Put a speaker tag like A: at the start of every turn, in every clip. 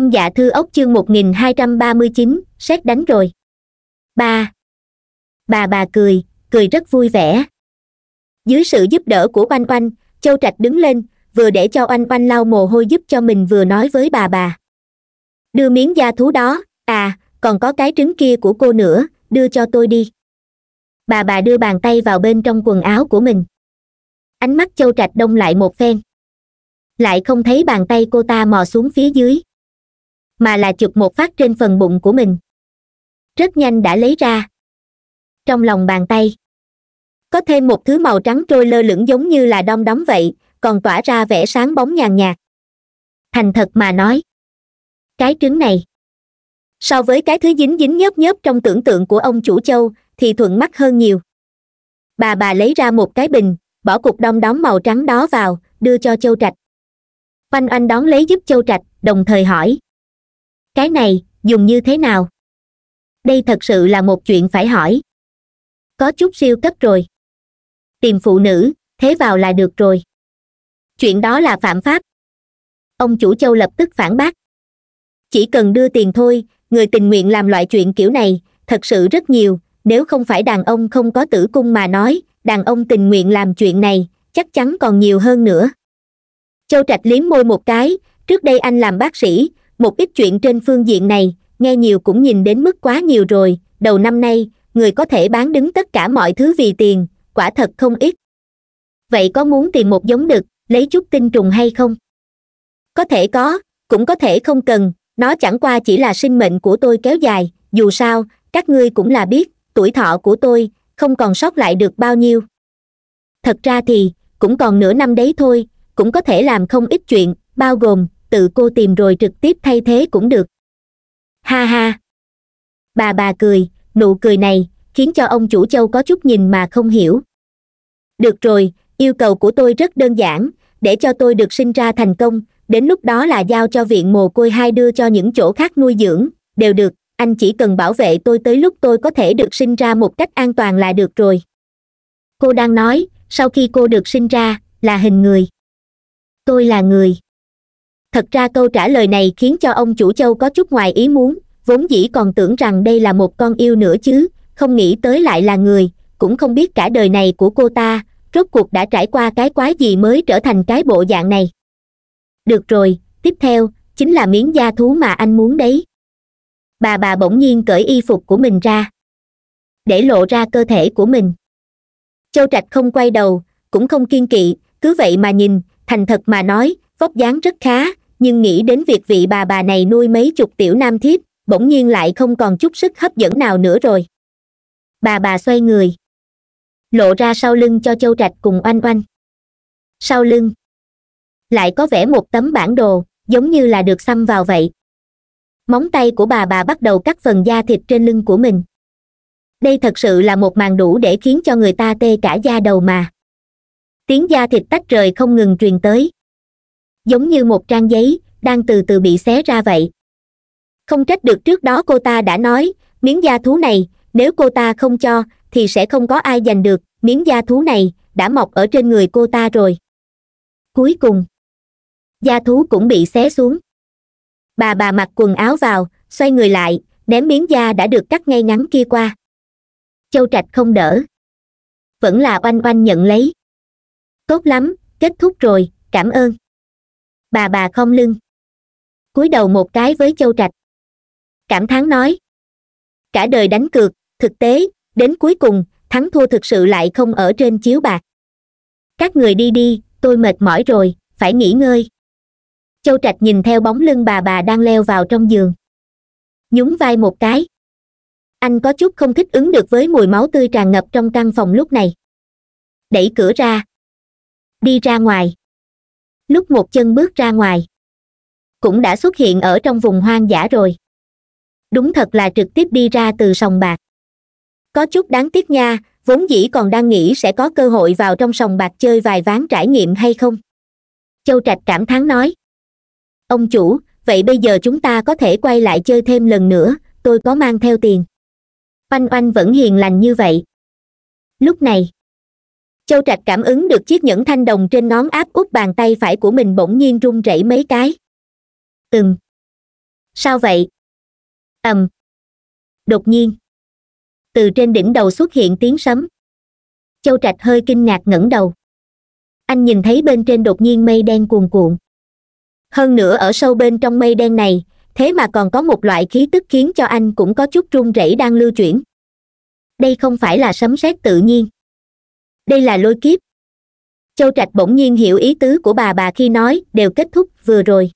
A: thăm dạ thư ốc chương 1239, xét đánh rồi. Ba. Bà bà cười, cười rất vui vẻ. Dưới sự giúp đỡ của Oanh Oanh, Châu Trạch đứng lên, vừa để cho Oanh Oanh lau mồ hôi giúp cho mình vừa nói với bà bà. Đưa miếng da thú đó, à, còn có cái trứng kia của cô nữa, đưa cho tôi đi. Bà bà đưa bàn tay vào bên trong quần áo của mình. Ánh mắt Châu Trạch đông lại một phen. Lại không thấy bàn tay cô ta mò xuống phía dưới mà là chụp một phát trên phần bụng của mình rất nhanh đã lấy ra trong lòng bàn tay có thêm một thứ màu trắng trôi lơ lửng giống như là đom đóm vậy còn tỏa ra vẻ sáng bóng nhàn nhạt thành thật mà nói cái trứng này so với cái thứ dính dính nhớp nhớp trong tưởng tượng của ông chủ châu thì thuận mắt hơn nhiều bà bà lấy ra một cái bình bỏ cục đom đóm màu trắng đó vào đưa cho châu trạch oanh oanh đón lấy giúp châu trạch đồng thời hỏi cái này dùng như thế nào đây thật sự là một chuyện phải hỏi có chút siêu cấp rồi tìm phụ nữ thế vào là được rồi chuyện đó là phạm pháp ông chủ châu lập tức phản bác chỉ cần đưa tiền thôi người tình nguyện làm loại chuyện kiểu này thật sự rất nhiều nếu không phải đàn ông không có tử cung mà nói đàn ông tình nguyện làm chuyện này chắc chắn còn nhiều hơn nữa châu trạch liếm môi một cái trước đây anh làm bác sĩ một ít chuyện trên phương diện này nghe nhiều cũng nhìn đến mức quá nhiều rồi đầu năm nay người có thể bán đứng tất cả mọi thứ vì tiền quả thật không ít vậy có muốn tìm một giống đực lấy chút tinh trùng hay không có thể có cũng có thể không cần nó chẳng qua chỉ là sinh mệnh của tôi kéo dài dù sao các ngươi cũng là biết tuổi thọ của tôi không còn sót lại được bao nhiêu thật ra thì cũng còn nửa năm đấy thôi cũng có thể làm không ít chuyện bao gồm tự cô tìm rồi trực tiếp thay thế cũng được ha ha bà bà cười nụ cười này khiến cho ông chủ châu có chút nhìn mà không hiểu được rồi yêu cầu của tôi rất đơn giản để cho tôi được sinh ra thành công đến lúc đó là giao cho viện mồ côi hai đưa cho những chỗ khác nuôi dưỡng đều được anh chỉ cần bảo vệ tôi tới lúc tôi có thể được sinh ra một cách an toàn là được rồi cô đang nói sau khi cô được sinh ra là hình người tôi là người thật ra câu trả lời này khiến cho ông chủ châu có chút ngoài ý muốn vốn dĩ còn tưởng rằng đây là một con yêu nữa chứ không nghĩ tới lại là người cũng không biết cả đời này của cô ta rốt cuộc đã trải qua cái quái gì mới trở thành cái bộ dạng này được rồi tiếp theo chính là miếng da thú mà anh muốn đấy bà bà bỗng nhiên cởi y phục của mình ra để lộ ra cơ thể của mình châu trạch không quay đầu cũng không kiên kỵ cứ vậy mà nhìn thành thật mà nói vóc dáng rất khá nhưng nghĩ đến việc vị bà bà này nuôi mấy chục tiểu nam thiếp bỗng nhiên lại không còn chút sức hấp dẫn nào nữa rồi bà bà xoay người lộ ra sau lưng cho châu trạch cùng oanh oanh sau lưng lại có vẻ một tấm bản đồ giống như là được xăm vào vậy móng tay của bà bà bắt đầu cắt phần da thịt trên lưng của mình đây thật sự là một màn đủ để khiến cho người ta tê cả da đầu mà tiếng da thịt tách rời không ngừng truyền tới giống như một trang giấy đang từ từ bị xé ra vậy không trách được trước đó cô ta đã nói miếng da thú này nếu cô ta không cho thì sẽ không có ai giành được miếng da thú này đã mọc ở trên người cô ta rồi cuối cùng da thú cũng bị xé xuống bà bà mặc quần áo vào xoay người lại ném miếng da đã được cắt ngay ngắn kia qua châu trạch không đỡ vẫn là oanh oanh nhận lấy tốt lắm kết thúc rồi cảm ơn bà bà không lưng cúi đầu một cái với châu trạch cảm thán nói cả đời đánh cược thực tế đến cuối cùng thắng thua thực sự lại không ở trên chiếu bạc các người đi đi tôi mệt mỏi rồi phải nghỉ ngơi châu trạch nhìn theo bóng lưng bà bà đang leo vào trong giường nhún vai một cái anh có chút không thích ứng được với mùi máu tươi tràn ngập trong căn phòng lúc này đẩy cửa ra đi ra ngoài lúc một chân bước ra ngoài cũng đã xuất hiện ở trong vùng hoang dã rồi đúng thật là trực tiếp đi ra từ sòng bạc có chút đáng tiếc nha vốn dĩ còn đang nghĩ sẽ có cơ hội vào trong sòng bạc chơi vài ván trải nghiệm hay không châu trạch cảm thán nói ông chủ vậy bây giờ chúng ta có thể quay lại chơi thêm lần nữa tôi có mang theo tiền oanh oanh vẫn hiền lành như vậy lúc này châu trạch cảm ứng được chiếc nhẫn thanh đồng trên ngón áp út bàn tay phải của mình bỗng nhiên run rẩy mấy cái ừm sao vậy ầm um. đột nhiên từ trên đỉnh đầu xuất hiện tiếng sấm châu trạch hơi kinh ngạc ngẩng đầu anh nhìn thấy bên trên đột nhiên mây đen cuồn cuộn hơn nữa ở sâu bên trong mây đen này thế mà còn có một loại khí tức khiến cho anh cũng có chút run rẩy đang lưu chuyển đây không phải là sấm sét tự nhiên đây là lôi kiếp châu trạch bỗng nhiên hiểu ý tứ của bà bà khi nói đều kết thúc vừa rồi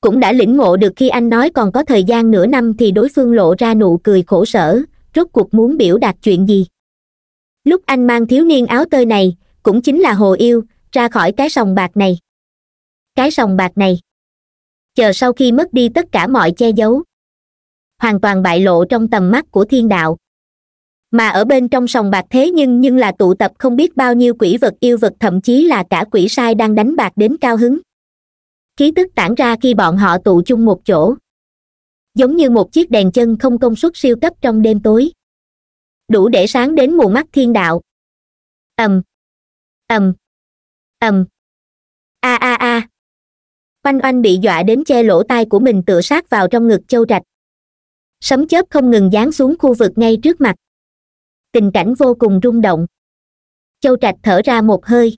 A: cũng đã lĩnh ngộ được khi anh nói còn có thời gian nửa năm thì đối phương lộ ra nụ cười khổ sở rốt cuộc muốn biểu đạt chuyện gì lúc anh mang thiếu niên áo tơi này cũng chính là hồ yêu ra khỏi cái sòng bạc này cái sòng bạc này chờ sau khi mất đi tất cả mọi che giấu hoàn toàn bại lộ trong tầm mắt của thiên đạo mà ở bên trong sòng bạc thế nhưng nhưng là tụ tập không biết bao nhiêu quỷ vật yêu vật thậm chí là cả quỷ sai đang đánh bạc đến cao hứng khí tức tản ra khi bọn họ tụ chung một chỗ giống như một chiếc đèn chân không công suất siêu cấp trong đêm tối đủ để sáng đến mù mắt thiên đạo ầm ầm ầm a a a oanh oanh bị dọa đến che lỗ tai của mình tựa sát vào trong ngực châu trạch sấm chớp không ngừng giáng xuống khu vực ngay trước mặt tình cảnh vô cùng rung động châu trạch thở ra một hơi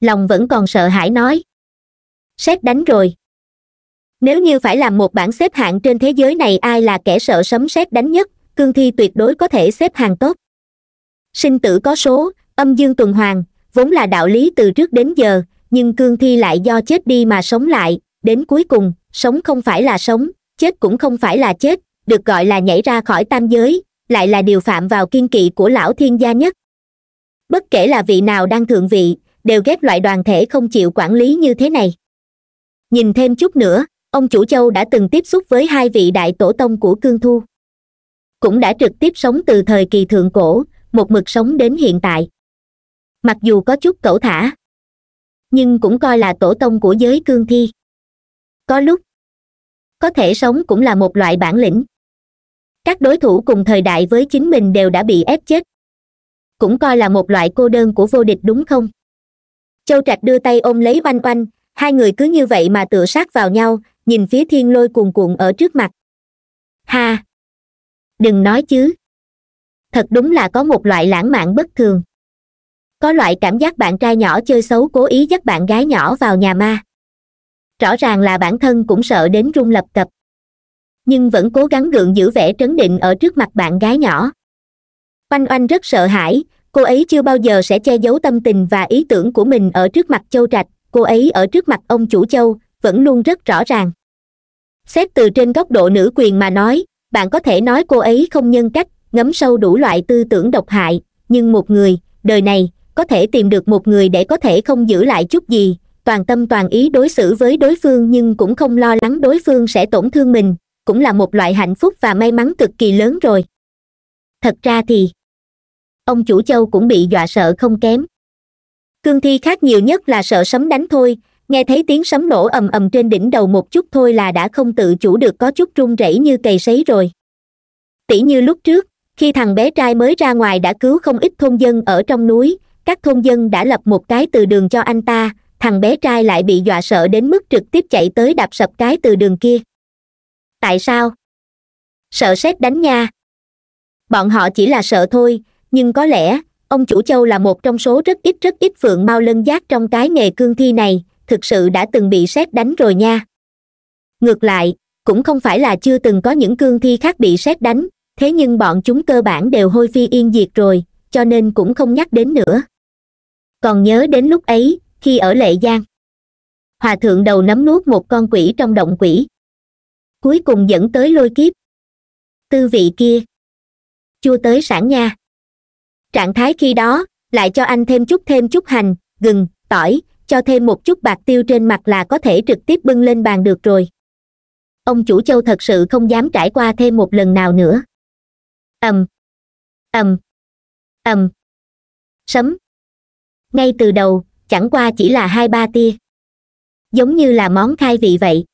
A: lòng vẫn còn sợ hãi nói xét đánh rồi nếu như phải làm một bản xếp hạng trên thế giới này ai là kẻ sợ sấm sét đánh nhất cương thi tuyệt đối có thể xếp hàng tốt sinh tử có số âm dương tuần hoàn vốn là đạo lý từ trước đến giờ nhưng cương thi lại do chết đi mà sống lại đến cuối cùng sống không phải là sống chết cũng không phải là chết được gọi là nhảy ra khỏi tam giới lại là điều phạm vào kiên kỵ của lão thiên gia nhất bất kể là vị nào đang thượng vị đều ghép loại đoàn thể không chịu quản lý như thế này nhìn thêm chút nữa ông chủ châu đã từng tiếp xúc với hai vị đại tổ tông của cương thu cũng đã trực tiếp sống từ thời kỳ thượng cổ một mực sống đến hiện tại mặc dù có chút cẩu thả nhưng cũng coi là tổ tông của giới cương thi có lúc có thể sống cũng là một loại bản lĩnh các đối thủ cùng thời đại với chính mình đều đã bị ép chết cũng coi là một loại cô đơn của vô địch đúng không châu trạch đưa tay ôm lấy oanh oanh hai người cứ như vậy mà tựa sát vào nhau nhìn phía thiên lôi cuồn cuộn ở trước mặt ha đừng nói chứ thật đúng là có một loại lãng mạn bất thường có loại cảm giác bạn trai nhỏ chơi xấu cố ý dắt bạn gái nhỏ vào nhà ma rõ ràng là bản thân cũng sợ đến run lập cập nhưng vẫn cố gắng gượng giữ vẻ trấn định ở trước mặt bạn gái nhỏ oanh oanh rất sợ hãi cô ấy chưa bao giờ sẽ che giấu tâm tình và ý tưởng của mình ở trước mặt châu trạch cô ấy ở trước mặt ông chủ châu vẫn luôn rất rõ ràng xét từ trên góc độ nữ quyền mà nói bạn có thể nói cô ấy không nhân cách ngấm sâu đủ loại tư tưởng độc hại nhưng một người đời này có thể tìm được một người để có thể không giữ lại chút gì toàn tâm toàn ý đối xử với đối phương nhưng cũng không lo lắng đối phương sẽ tổn thương mình cũng là một loại hạnh phúc và may mắn cực kỳ lớn rồi thật ra thì ông chủ châu cũng bị dọa sợ không kém cương thi khác nhiều nhất là sợ sấm đánh thôi nghe thấy tiếng sấm nổ ầm ầm trên đỉnh đầu một chút thôi là đã không tự chủ được có chút run rẩy như cầy sấy rồi tỉ như lúc trước khi thằng bé trai mới ra ngoài đã cứu không ít thôn dân ở trong núi các thôn dân đã lập một cái từ đường cho anh ta thằng bé trai lại bị dọa sợ đến mức trực tiếp chạy tới đạp sập cái từ đường kia tại sao sợ sét đánh nha bọn họ chỉ là sợ thôi nhưng có lẽ ông chủ châu là một trong số rất ít rất ít phượng mau lân giác trong cái nghề cương thi này thực sự đã từng bị sét đánh rồi nha ngược lại cũng không phải là chưa từng có những cương thi khác bị sét đánh thế nhưng bọn chúng cơ bản đều hôi phi yên diệt rồi cho nên cũng không nhắc đến nữa còn nhớ đến lúc ấy khi ở lệ giang hòa thượng đầu nắm nuốt một con quỷ trong động quỷ cuối cùng dẫn tới lôi kiếp tư vị kia chua tới sản nha trạng thái khi đó lại cho anh thêm chút thêm chút hành gừng tỏi cho thêm một chút bạc tiêu trên mặt là có thể trực tiếp bưng lên bàn được rồi ông chủ châu thật sự không dám trải qua thêm một lần nào nữa ầm ầm ầm sấm ngay từ đầu chẳng qua chỉ là hai ba tia giống như là món khai vị vậy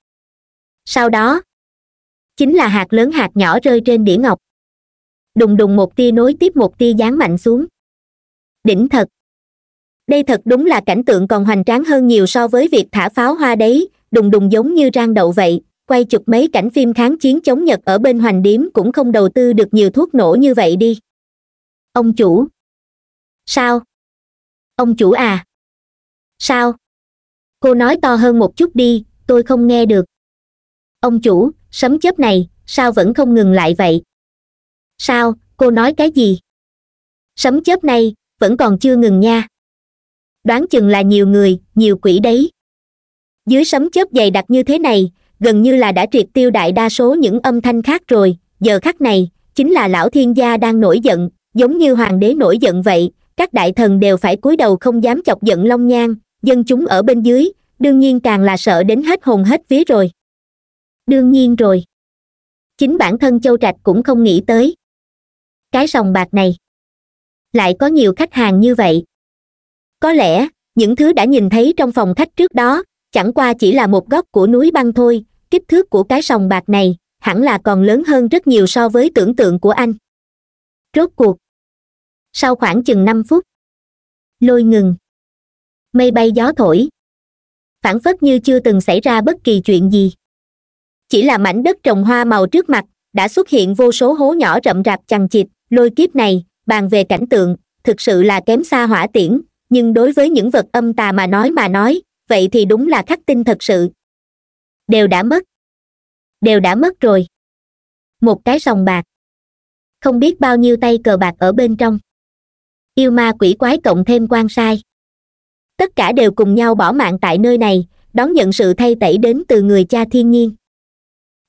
A: sau đó chính là hạt lớn hạt nhỏ rơi trên đĩa ngọc đùng đùng một tia nối tiếp một tia dán mạnh xuống đỉnh thật đây thật đúng là cảnh tượng còn hoành tráng hơn nhiều so với việc thả pháo hoa đấy đùng đùng giống như rang đậu vậy quay chụp mấy cảnh phim kháng chiến chống nhật ở bên hoành điếm cũng không đầu tư được nhiều thuốc nổ như vậy đi ông chủ sao ông chủ à sao cô nói to hơn một chút đi tôi không nghe được ông chủ sấm chớp này sao vẫn không ngừng lại vậy sao cô nói cái gì sấm chớp này vẫn còn chưa ngừng nha đoán chừng là nhiều người nhiều quỷ đấy dưới sấm chớp dày đặc như thế này gần như là đã triệt tiêu đại đa số những âm thanh khác rồi giờ khắc này chính là lão thiên gia đang nổi giận giống như hoàng đế nổi giận vậy các đại thần đều phải cúi đầu không dám chọc giận long nhan. dân chúng ở bên dưới đương nhiên càng là sợ đến hết hồn hết vía rồi đương nhiên rồi chính bản thân châu trạch cũng không nghĩ tới cái sòng bạc này lại có nhiều khách hàng như vậy có lẽ những thứ đã nhìn thấy trong phòng khách trước đó chẳng qua chỉ là một góc của núi băng thôi kích thước của cái sòng bạc này hẳn là còn lớn hơn rất nhiều so với tưởng tượng của anh rốt cuộc sau khoảng chừng năm phút lôi ngừng mây bay gió thổi phản phất như chưa từng xảy ra bất kỳ chuyện gì chỉ là mảnh đất trồng hoa màu trước mặt đã xuất hiện vô số hố nhỏ rậm rạp chằng chịt lôi kiếp này bàn về cảnh tượng thực sự là kém xa hỏa tiễn nhưng đối với những vật âm tà mà nói mà nói vậy thì đúng là khắc tinh thật sự đều đã mất đều đã mất rồi một cái sòng bạc không biết bao nhiêu tay cờ bạc ở bên trong yêu ma quỷ quái cộng thêm quan sai tất cả đều cùng nhau bỏ mạng tại nơi này đón nhận sự thay tẩy đến từ người cha thiên nhiên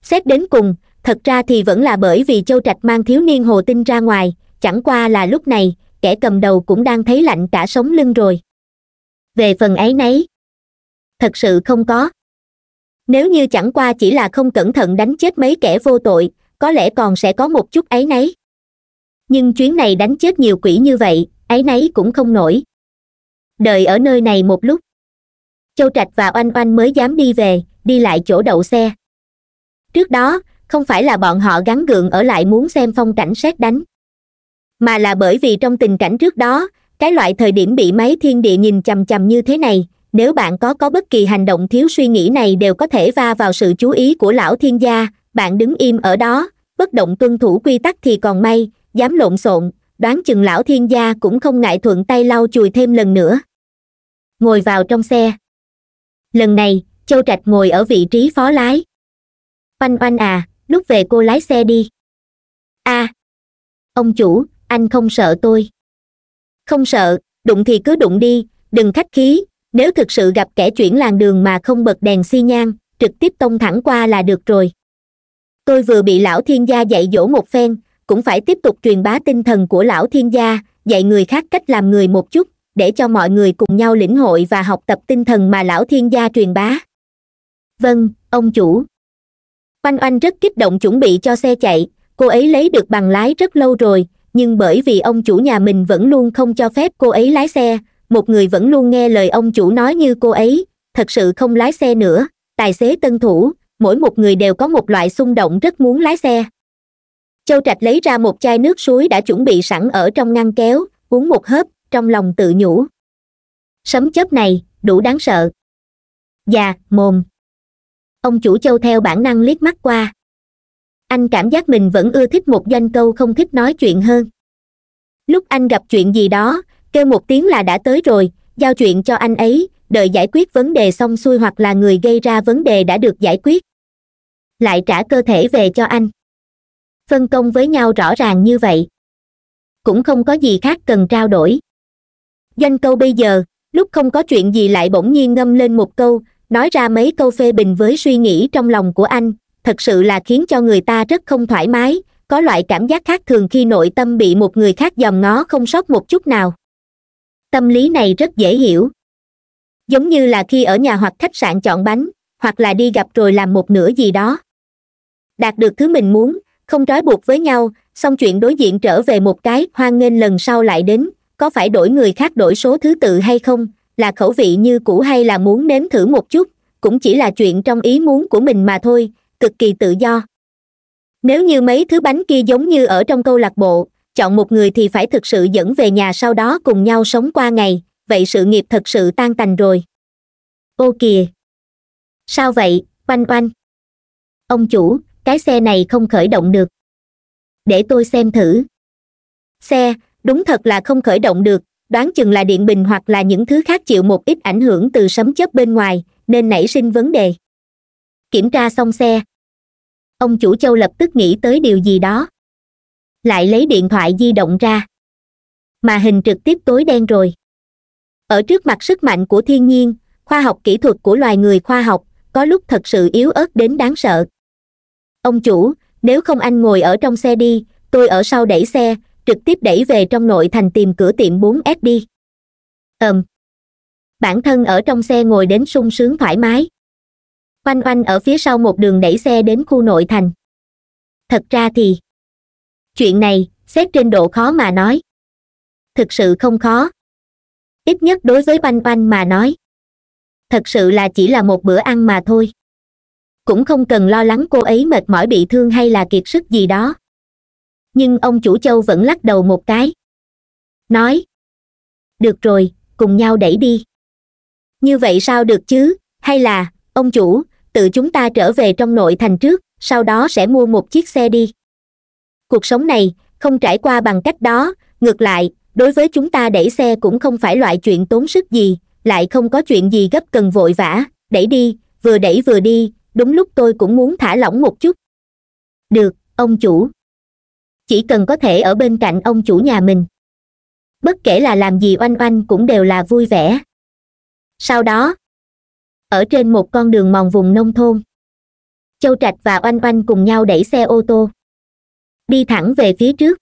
A: xét đến cùng thật ra thì vẫn là bởi vì châu trạch mang thiếu niên hồ tinh ra ngoài chẳng qua là lúc này kẻ cầm đầu cũng đang thấy lạnh cả sống lưng rồi về phần ấy nấy thật sự không có nếu như chẳng qua chỉ là không cẩn thận đánh chết mấy kẻ vô tội có lẽ còn sẽ có một chút ấy nấy nhưng chuyến này đánh chết nhiều quỷ như vậy ấy nấy cũng không nổi đợi ở nơi này một lúc châu trạch và oanh oanh mới dám đi về đi lại chỗ đậu xe trước đó không phải là bọn họ gắn gượng ở lại muốn xem phong cảnh xét đánh mà là bởi vì trong tình cảnh trước đó cái loại thời điểm bị máy thiên địa nhìn chằm chằm như thế này nếu bạn có có bất kỳ hành động thiếu suy nghĩ này đều có thể va vào sự chú ý của lão thiên gia bạn đứng im ở đó bất động tuân thủ quy tắc thì còn may dám lộn xộn đoán chừng lão thiên gia cũng không ngại thuận tay lau chùi thêm lần nữa ngồi vào trong xe lần này châu trạch ngồi ở vị trí phó lái oanh oanh à lúc về cô lái xe đi a à, ông chủ anh không sợ tôi không sợ đụng thì cứ đụng đi đừng khách khí nếu thực sự gặp kẻ chuyển làng đường mà không bật đèn xi nhan trực tiếp tông thẳng qua là được rồi tôi vừa bị lão thiên gia dạy dỗ một phen cũng phải tiếp tục truyền bá tinh thần của lão thiên gia dạy người khác cách làm người một chút để cho mọi người cùng nhau lĩnh hội và học tập tinh thần mà lão thiên gia truyền bá vâng ông chủ oanh oanh rất kích động chuẩn bị cho xe chạy cô ấy lấy được bằng lái rất lâu rồi nhưng bởi vì ông chủ nhà mình vẫn luôn không cho phép cô ấy lái xe một người vẫn luôn nghe lời ông chủ nói như cô ấy thật sự không lái xe nữa tài xế tân thủ mỗi một người đều có một loại xung động rất muốn lái xe châu trạch lấy ra một chai nước suối đã chuẩn bị sẵn ở trong ngăn kéo uống một hớp trong lòng tự nhủ sấm chớp này đủ đáng sợ Dạ, mồm ông chủ châu theo bản năng liếc mắt qua anh cảm giác mình vẫn ưa thích một danh câu không thích nói chuyện hơn lúc anh gặp chuyện gì đó kêu một tiếng là đã tới rồi giao chuyện cho anh ấy đợi giải quyết vấn đề xong xuôi hoặc là người gây ra vấn đề đã được giải quyết lại trả cơ thể về cho anh phân công với nhau rõ ràng như vậy cũng không có gì khác cần trao đổi Danh câu bây giờ lúc không có chuyện gì lại bỗng nhiên ngâm lên một câu nói ra mấy câu phê bình với suy nghĩ trong lòng của anh thật sự là khiến cho người ta rất không thoải mái có loại cảm giác khác thường khi nội tâm bị một người khác dòm ngó không sót một chút nào tâm lý này rất dễ hiểu giống như là khi ở nhà hoặc khách sạn chọn bánh hoặc là đi gặp rồi làm một nửa gì đó đạt được thứ mình muốn không trói buộc với nhau xong chuyện đối diện trở về một cái hoan nghênh lần sau lại đến có phải đổi người khác đổi số thứ tự hay không là khẩu vị như cũ hay là muốn nếm thử một chút cũng chỉ là chuyện trong ý muốn của mình mà thôi cực kỳ tự do nếu như mấy thứ bánh kia giống như ở trong câu lạc bộ chọn một người thì phải thực sự dẫn về nhà sau đó cùng nhau sống qua ngày vậy sự nghiệp thật sự tan tành rồi ô kìa sao vậy oanh oanh ông chủ cái xe này không khởi động được để tôi xem thử xe đúng thật là không khởi động được đoán chừng là điện bình hoặc là những thứ khác chịu một ít ảnh hưởng từ sấm chớp bên ngoài nên nảy sinh vấn đề kiểm tra xong xe ông chủ châu lập tức nghĩ tới điều gì đó lại lấy điện thoại di động ra mà hình trực tiếp tối đen rồi ở trước mặt sức mạnh của thiên nhiên khoa học kỹ thuật của loài người khoa học có lúc thật sự yếu ớt đến đáng sợ ông chủ nếu không anh ngồi ở trong xe đi tôi ở sau đẩy xe trực tiếp đẩy về trong nội thành tìm cửa tiệm 4S đi ầm bản thân ở trong xe ngồi đến sung sướng thoải mái oanh oanh ở phía sau một đường đẩy xe đến khu nội thành thật ra thì chuyện này xét trên độ khó mà nói thực sự không khó ít nhất đối với oanh oanh mà nói thật sự là chỉ là một bữa ăn mà thôi cũng không cần lo lắng cô ấy mệt mỏi bị thương hay là kiệt sức gì đó nhưng ông chủ châu vẫn lắc đầu một cái nói được rồi cùng nhau đẩy đi như vậy sao được chứ hay là ông chủ tự chúng ta trở về trong nội thành trước sau đó sẽ mua một chiếc xe đi cuộc sống này không trải qua bằng cách đó ngược lại đối với chúng ta đẩy xe cũng không phải loại chuyện tốn sức gì lại không có chuyện gì gấp cần vội vã đẩy đi vừa đẩy vừa đi đúng lúc tôi cũng muốn thả lỏng một chút được ông chủ chỉ cần có thể ở bên cạnh ông chủ nhà mình bất kể là làm gì oanh oanh cũng đều là vui vẻ sau đó ở trên một con đường mòn vùng nông thôn châu trạch và oanh oanh cùng nhau đẩy xe ô tô đi thẳng về phía trước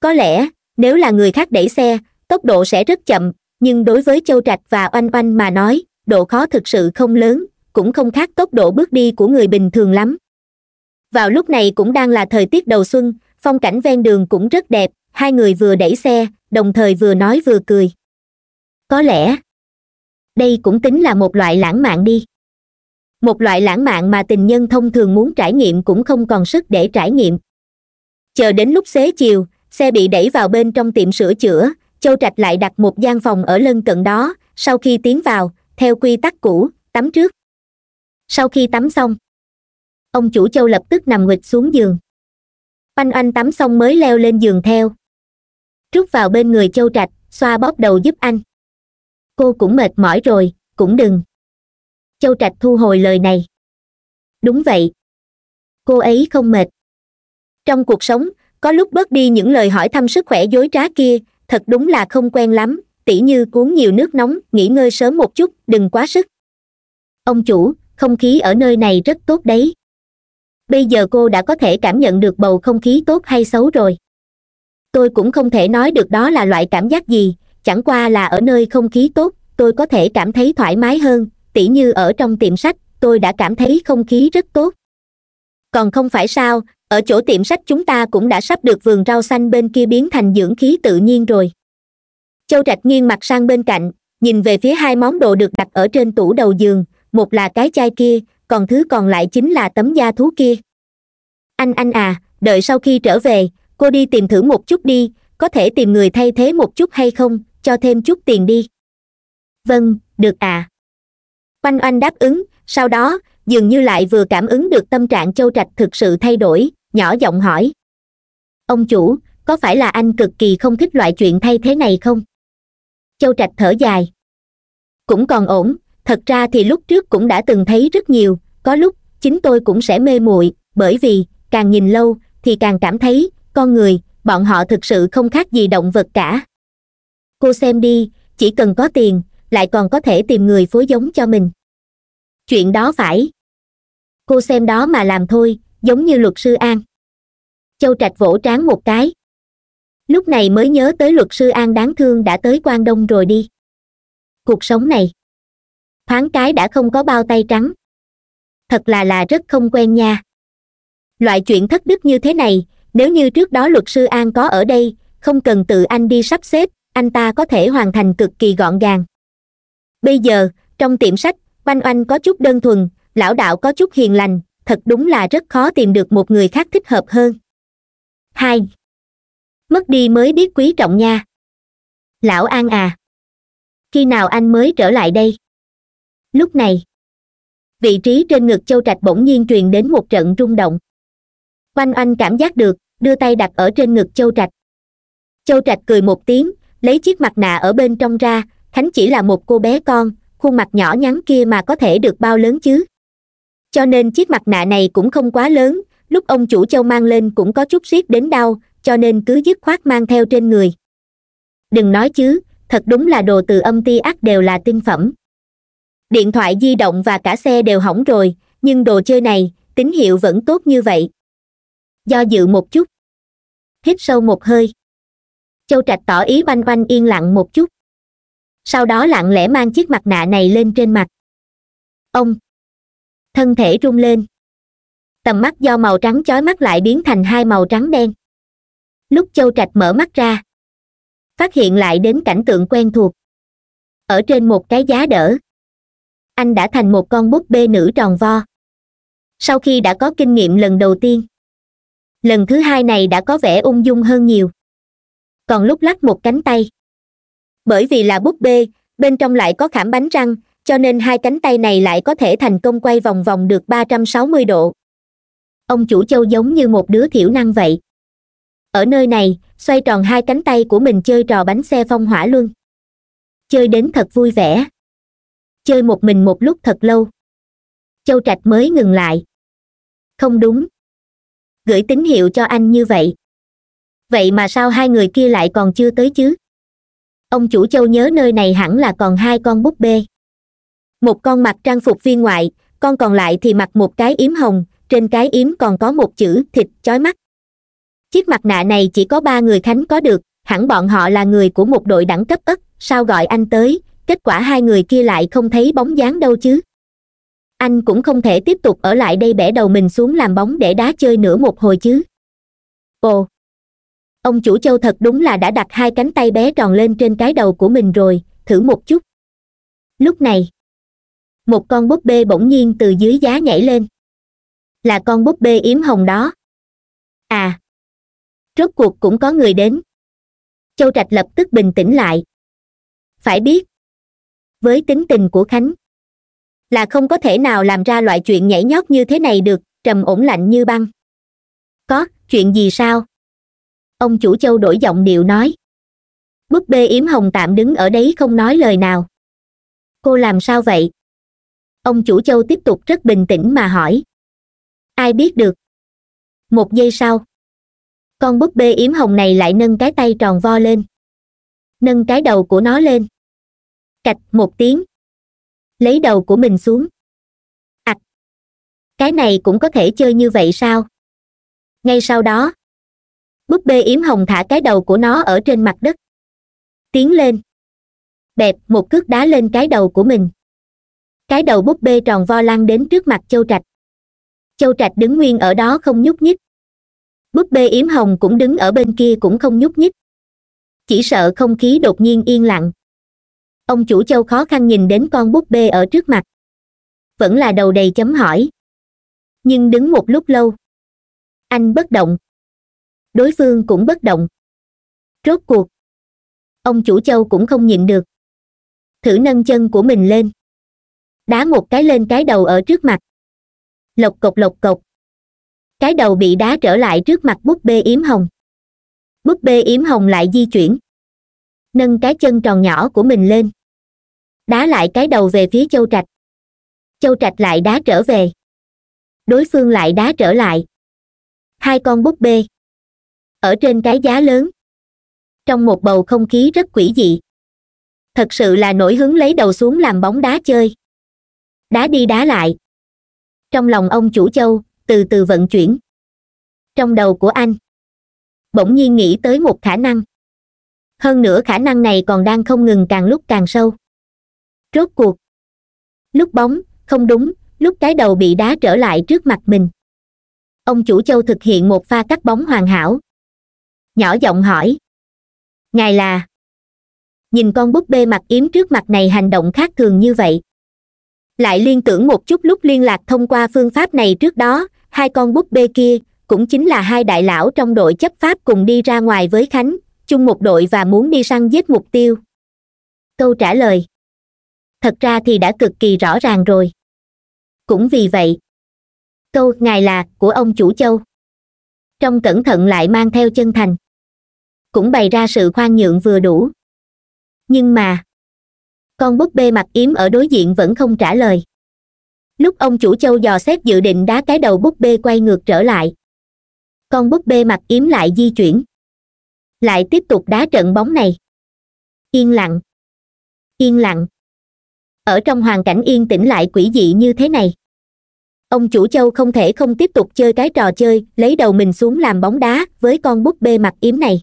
A: có lẽ nếu là người khác đẩy xe tốc độ sẽ rất chậm nhưng đối với châu trạch và oanh oanh mà nói độ khó thực sự không lớn cũng không khác tốc độ bước đi của người bình thường lắm vào lúc này cũng đang là thời tiết đầu xuân phong cảnh ven đường cũng rất đẹp hai người vừa đẩy xe đồng thời vừa nói vừa cười có lẽ đây cũng tính là một loại lãng mạn đi một loại lãng mạn mà tình nhân thông thường muốn trải nghiệm cũng không còn sức để trải nghiệm chờ đến lúc xế chiều xe bị đẩy vào bên trong tiệm sửa chữa châu trạch lại đặt một gian phòng ở lân cận đó sau khi tiến vào theo quy tắc cũ tắm trước sau khi tắm xong ông chủ châu lập tức nằm nghịch xuống giường oanh oanh tắm xong mới leo lên giường theo Trúc vào bên người châu trạch xoa bóp đầu giúp anh cô cũng mệt mỏi rồi cũng đừng châu trạch thu hồi lời này đúng vậy cô ấy không mệt trong cuộc sống có lúc bớt đi những lời hỏi thăm sức khỏe dối trá kia thật đúng là không quen lắm tỉ như cuốn nhiều nước nóng nghỉ ngơi sớm một chút đừng quá sức ông chủ không khí ở nơi này rất tốt đấy bây giờ cô đã có thể cảm nhận được bầu không khí tốt hay xấu rồi tôi cũng không thể nói được đó là loại cảm giác gì chẳng qua là ở nơi không khí tốt tôi có thể cảm thấy thoải mái hơn tỉ như ở trong tiệm sách tôi đã cảm thấy không khí rất tốt còn không phải sao ở chỗ tiệm sách chúng ta cũng đã sắp được vườn rau xanh bên kia biến thành dưỡng khí tự nhiên rồi châu trạch nghiêng mặt sang bên cạnh nhìn về phía hai món đồ được đặt ở trên tủ đầu giường một là cái chai kia còn thứ còn lại chính là tấm da thú kia anh anh à đợi sau khi trở về cô đi tìm thử một chút đi có thể tìm người thay thế một chút hay không cho thêm chút tiền đi vâng được à. oanh oanh đáp ứng sau đó dường như lại vừa cảm ứng được tâm trạng châu trạch thực sự thay đổi nhỏ giọng hỏi ông chủ có phải là anh cực kỳ không thích loại chuyện thay thế này không châu trạch thở dài cũng còn ổn thật ra thì lúc trước cũng đã từng thấy rất nhiều có lúc chính tôi cũng sẽ mê muội bởi vì càng nhìn lâu thì càng cảm thấy con người bọn họ thực sự không khác gì động vật cả cô xem đi chỉ cần có tiền lại còn có thể tìm người phối giống cho mình chuyện đó phải cô xem đó mà làm thôi giống như luật sư an châu trạch vỗ trán một cái lúc này mới nhớ tới luật sư an đáng thương đã tới quan đông rồi đi cuộc sống này thoáng cái đã không có bao tay trắng thật là là rất không quen nha loại chuyện thất đức như thế này nếu như trước đó luật sư an có ở đây không cần tự anh đi sắp xếp anh ta có thể hoàn thành cực kỳ gọn gàng bây giờ trong tiệm sách oanh oanh có chút đơn thuần lão đạo có chút hiền lành thật đúng là rất khó tìm được một người khác thích hợp hơn hai mất đi mới biết quý trọng nha lão an à khi nào anh mới trở lại đây lúc này vị trí trên ngực châu trạch bỗng nhiên truyền đến một trận rung động oanh oanh cảm giác được đưa tay đặt ở trên ngực châu trạch châu trạch cười một tiếng lấy chiếc mặt nạ ở bên trong ra khánh chỉ là một cô bé con khuôn mặt nhỏ nhắn kia mà có thể được bao lớn chứ cho nên chiếc mặt nạ này cũng không quá lớn lúc ông chủ châu mang lên cũng có chút xiết đến đau cho nên cứ dứt khoát mang theo trên người đừng nói chứ thật đúng là đồ từ âm ti ác đều là tinh phẩm điện thoại di động và cả xe đều hỏng rồi nhưng đồ chơi này tín hiệu vẫn tốt như vậy do dự một chút hít sâu một hơi châu trạch tỏ ý banh banh yên lặng một chút sau đó lặng lẽ mang chiếc mặt nạ này lên trên mặt ông thân thể rung lên tầm mắt do màu trắng chói mắt lại biến thành hai màu trắng đen lúc châu trạch mở mắt ra phát hiện lại đến cảnh tượng quen thuộc ở trên một cái giá đỡ anh đã thành một con búp bê nữ tròn vo sau khi đã có kinh nghiệm lần đầu tiên lần thứ hai này đã có vẻ ung dung hơn nhiều còn lúc lắc một cánh tay bởi vì là búp bê bên trong lại có khảm bánh răng cho nên hai cánh tay này lại có thể thành công quay vòng vòng được ba trăm sáu mươi độ ông chủ châu giống như một đứa thiểu năng vậy ở nơi này xoay tròn hai cánh tay của mình chơi trò bánh xe phong hỏa luôn chơi đến thật vui vẻ chơi một mình một lúc thật lâu châu trạch mới ngừng lại không đúng gửi tín hiệu cho anh như vậy vậy mà sao hai người kia lại còn chưa tới chứ ông chủ châu nhớ nơi này hẳn là còn hai con búp bê một con mặc trang phục viên ngoại con còn lại thì mặc một cái yếm hồng trên cái yếm còn có một chữ thịt chói mắt chiếc mặt nạ này chỉ có ba người khánh có được hẳn bọn họ là người của một đội đẳng cấp ất sao gọi anh tới kết quả hai người kia lại không thấy bóng dáng đâu chứ anh cũng không thể tiếp tục ở lại đây bẻ đầu mình xuống làm bóng để đá chơi nữa một hồi chứ ồ ông chủ châu thật đúng là đã đặt hai cánh tay bé tròn lên trên cái đầu của mình rồi thử một chút lúc này một con búp bê bỗng nhiên từ dưới giá nhảy lên là con búp bê yếm hồng đó à rốt cuộc cũng có người đến châu trạch lập tức bình tĩnh lại phải biết với tính tình của khánh là không có thể nào làm ra loại chuyện nhảy nhót như thế này được trầm ổn lạnh như băng có chuyện gì sao ông chủ châu đổi giọng điệu nói búp bê yếm hồng tạm đứng ở đấy không nói lời nào cô làm sao vậy ông chủ châu tiếp tục rất bình tĩnh mà hỏi ai biết được một giây sau con búp bê yếm hồng này lại nâng cái tay tròn vo lên nâng cái đầu của nó lên cạch một tiếng lấy đầu của mình xuống ạch cái này cũng có thể chơi như vậy sao ngay sau đó búp bê yếm hồng thả cái đầu của nó ở trên mặt đất tiến lên bẹp một cước đá lên cái đầu của mình cái đầu búp bê tròn vo lăn đến trước mặt châu trạch châu trạch đứng nguyên ở đó không nhúc nhích búp bê yếm hồng cũng đứng ở bên kia cũng không nhúc nhích chỉ sợ không khí đột nhiên yên lặng ông chủ châu khó khăn nhìn đến con búp bê ở trước mặt vẫn là đầu đầy chấm hỏi nhưng đứng một lúc lâu anh bất động đối phương cũng bất động rốt cuộc ông chủ châu cũng không nhịn được thử nâng chân của mình lên đá một cái lên cái đầu ở trước mặt lộc cộc lộc cộc cái đầu bị đá trở lại trước mặt búp bê yếm hồng búp bê yếm hồng lại di chuyển nâng cái chân tròn nhỏ của mình lên đá lại cái đầu về phía châu trạch châu trạch lại đá trở về đối phương lại đá trở lại hai con búp bê ở trên cái giá lớn trong một bầu không khí rất quỷ dị thật sự là nổi hứng lấy đầu xuống làm bóng đá chơi đá đi đá lại trong lòng ông chủ châu từ từ vận chuyển trong đầu của anh bỗng nhiên nghĩ tới một khả năng hơn nữa khả năng này còn đang không ngừng càng lúc càng sâu rốt cuộc lúc bóng không đúng lúc cái đầu bị đá trở lại trước mặt mình ông chủ châu thực hiện một pha cắt bóng hoàn hảo nhỏ giọng hỏi ngài là nhìn con búp bê mặt yếm trước mặt này hành động khác thường như vậy lại liên tưởng một chút lúc liên lạc thông qua phương pháp này trước đó hai con búp bê kia cũng chính là hai đại lão trong đội chấp pháp cùng đi ra ngoài với khánh chung một đội và muốn đi săn giết mục tiêu câu trả lời thật ra thì đã cực kỳ rõ ràng rồi cũng vì vậy câu ngài là của ông chủ châu trong cẩn thận lại mang theo chân thành cũng bày ra sự khoan nhượng vừa đủ nhưng mà con búp bê mặt yếm ở đối diện vẫn không trả lời lúc ông chủ châu dò xét dự định đá cái đầu búp bê quay ngược trở lại con búp bê mặt yếm lại di chuyển lại tiếp tục đá trận bóng này yên lặng yên lặng ở trong hoàn cảnh yên tĩnh lại quỷ dị như thế này ông chủ châu không thể không tiếp tục chơi cái trò chơi lấy đầu mình xuống làm bóng đá với con búp bê mặt yếm này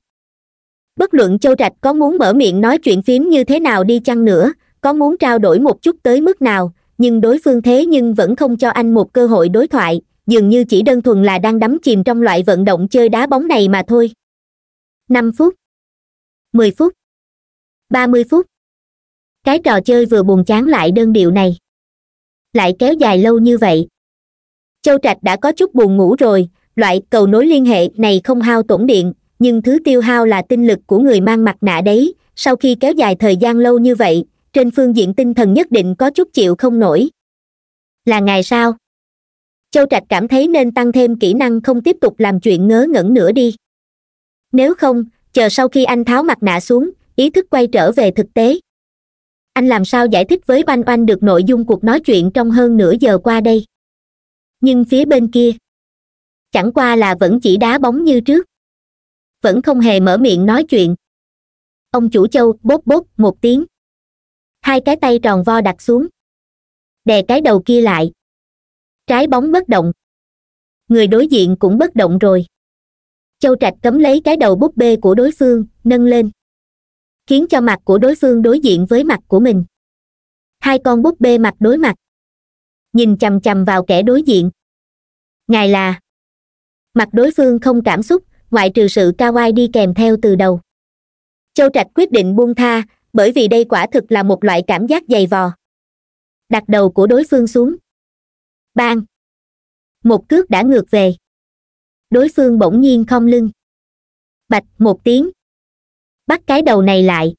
A: bất luận châu trạch có muốn mở miệng nói chuyện phím như thế nào đi chăng nữa có muốn trao đổi một chút tới mức nào nhưng đối phương thế nhưng vẫn không cho anh một cơ hội đối thoại dường như chỉ đơn thuần là đang đắm chìm trong loại vận động chơi đá bóng này mà thôi năm phút mười phút ba mươi phút cái trò chơi vừa buồn chán lại đơn điệu này lại kéo dài lâu như vậy châu trạch đã có chút buồn ngủ rồi loại cầu nối liên hệ này không hao tổn điện nhưng thứ tiêu hao là tinh lực của người mang mặt nạ đấy sau khi kéo dài thời gian lâu như vậy trên phương diện tinh thần nhất định có chút chịu không nổi là ngày sao châu trạch cảm thấy nên tăng thêm kỹ năng không tiếp tục làm chuyện ngớ ngẩn nữa đi nếu không chờ sau khi anh tháo mặt nạ xuống ý thức quay trở về thực tế anh làm sao giải thích với oanh oanh được nội dung cuộc nói chuyện trong hơn nửa giờ qua đây nhưng phía bên kia chẳng qua là vẫn chỉ đá bóng như trước vẫn không hề mở miệng nói chuyện ông chủ châu bốp bốp một tiếng hai cái tay tròn vo đặt xuống đè cái đầu kia lại trái bóng bất động người đối diện cũng bất động rồi châu trạch cấm lấy cái đầu búp bê của đối phương nâng lên khiến cho mặt của đối phương đối diện với mặt của mình hai con búp bê mặt đối mặt nhìn chằm chằm vào kẻ đối diện ngài là mặt đối phương không cảm xúc ngoại trừ sự ca oai đi kèm theo từ đầu châu trạch quyết định buông tha bởi vì đây quả thực là một loại cảm giác dày vò đặt đầu của đối phương xuống bang một cước đã ngược về đối phương bỗng nhiên không lưng bạch một tiếng bắt cái đầu này lại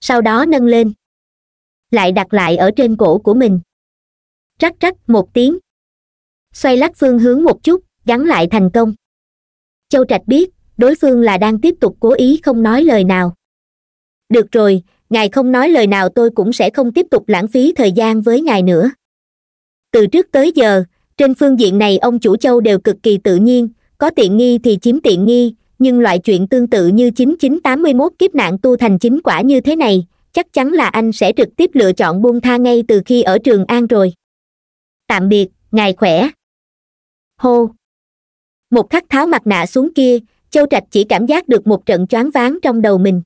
A: sau đó nâng lên lại đặt lại ở trên cổ của mình rắc rắc một tiếng xoay lắc phương hướng một chút gắn lại thành công châu trạch biết đối phương là đang tiếp tục cố ý không nói lời nào được rồi ngài không nói lời nào tôi cũng sẽ không tiếp tục lãng phí thời gian với ngài nữa từ trước tới giờ trên phương diện này ông chủ châu đều cực kỳ tự nhiên có tiện nghi thì chiếm tiện nghi nhưng loại chuyện tương tự như 9981 kiếp nạn tu thành chính quả như thế này chắc chắn là anh sẽ trực tiếp lựa chọn buông tha ngay từ khi ở trường an rồi tạm biệt ngài khỏe hô một khắc tháo mặt nạ xuống kia châu trạch chỉ cảm giác được một trận choáng váng trong đầu mình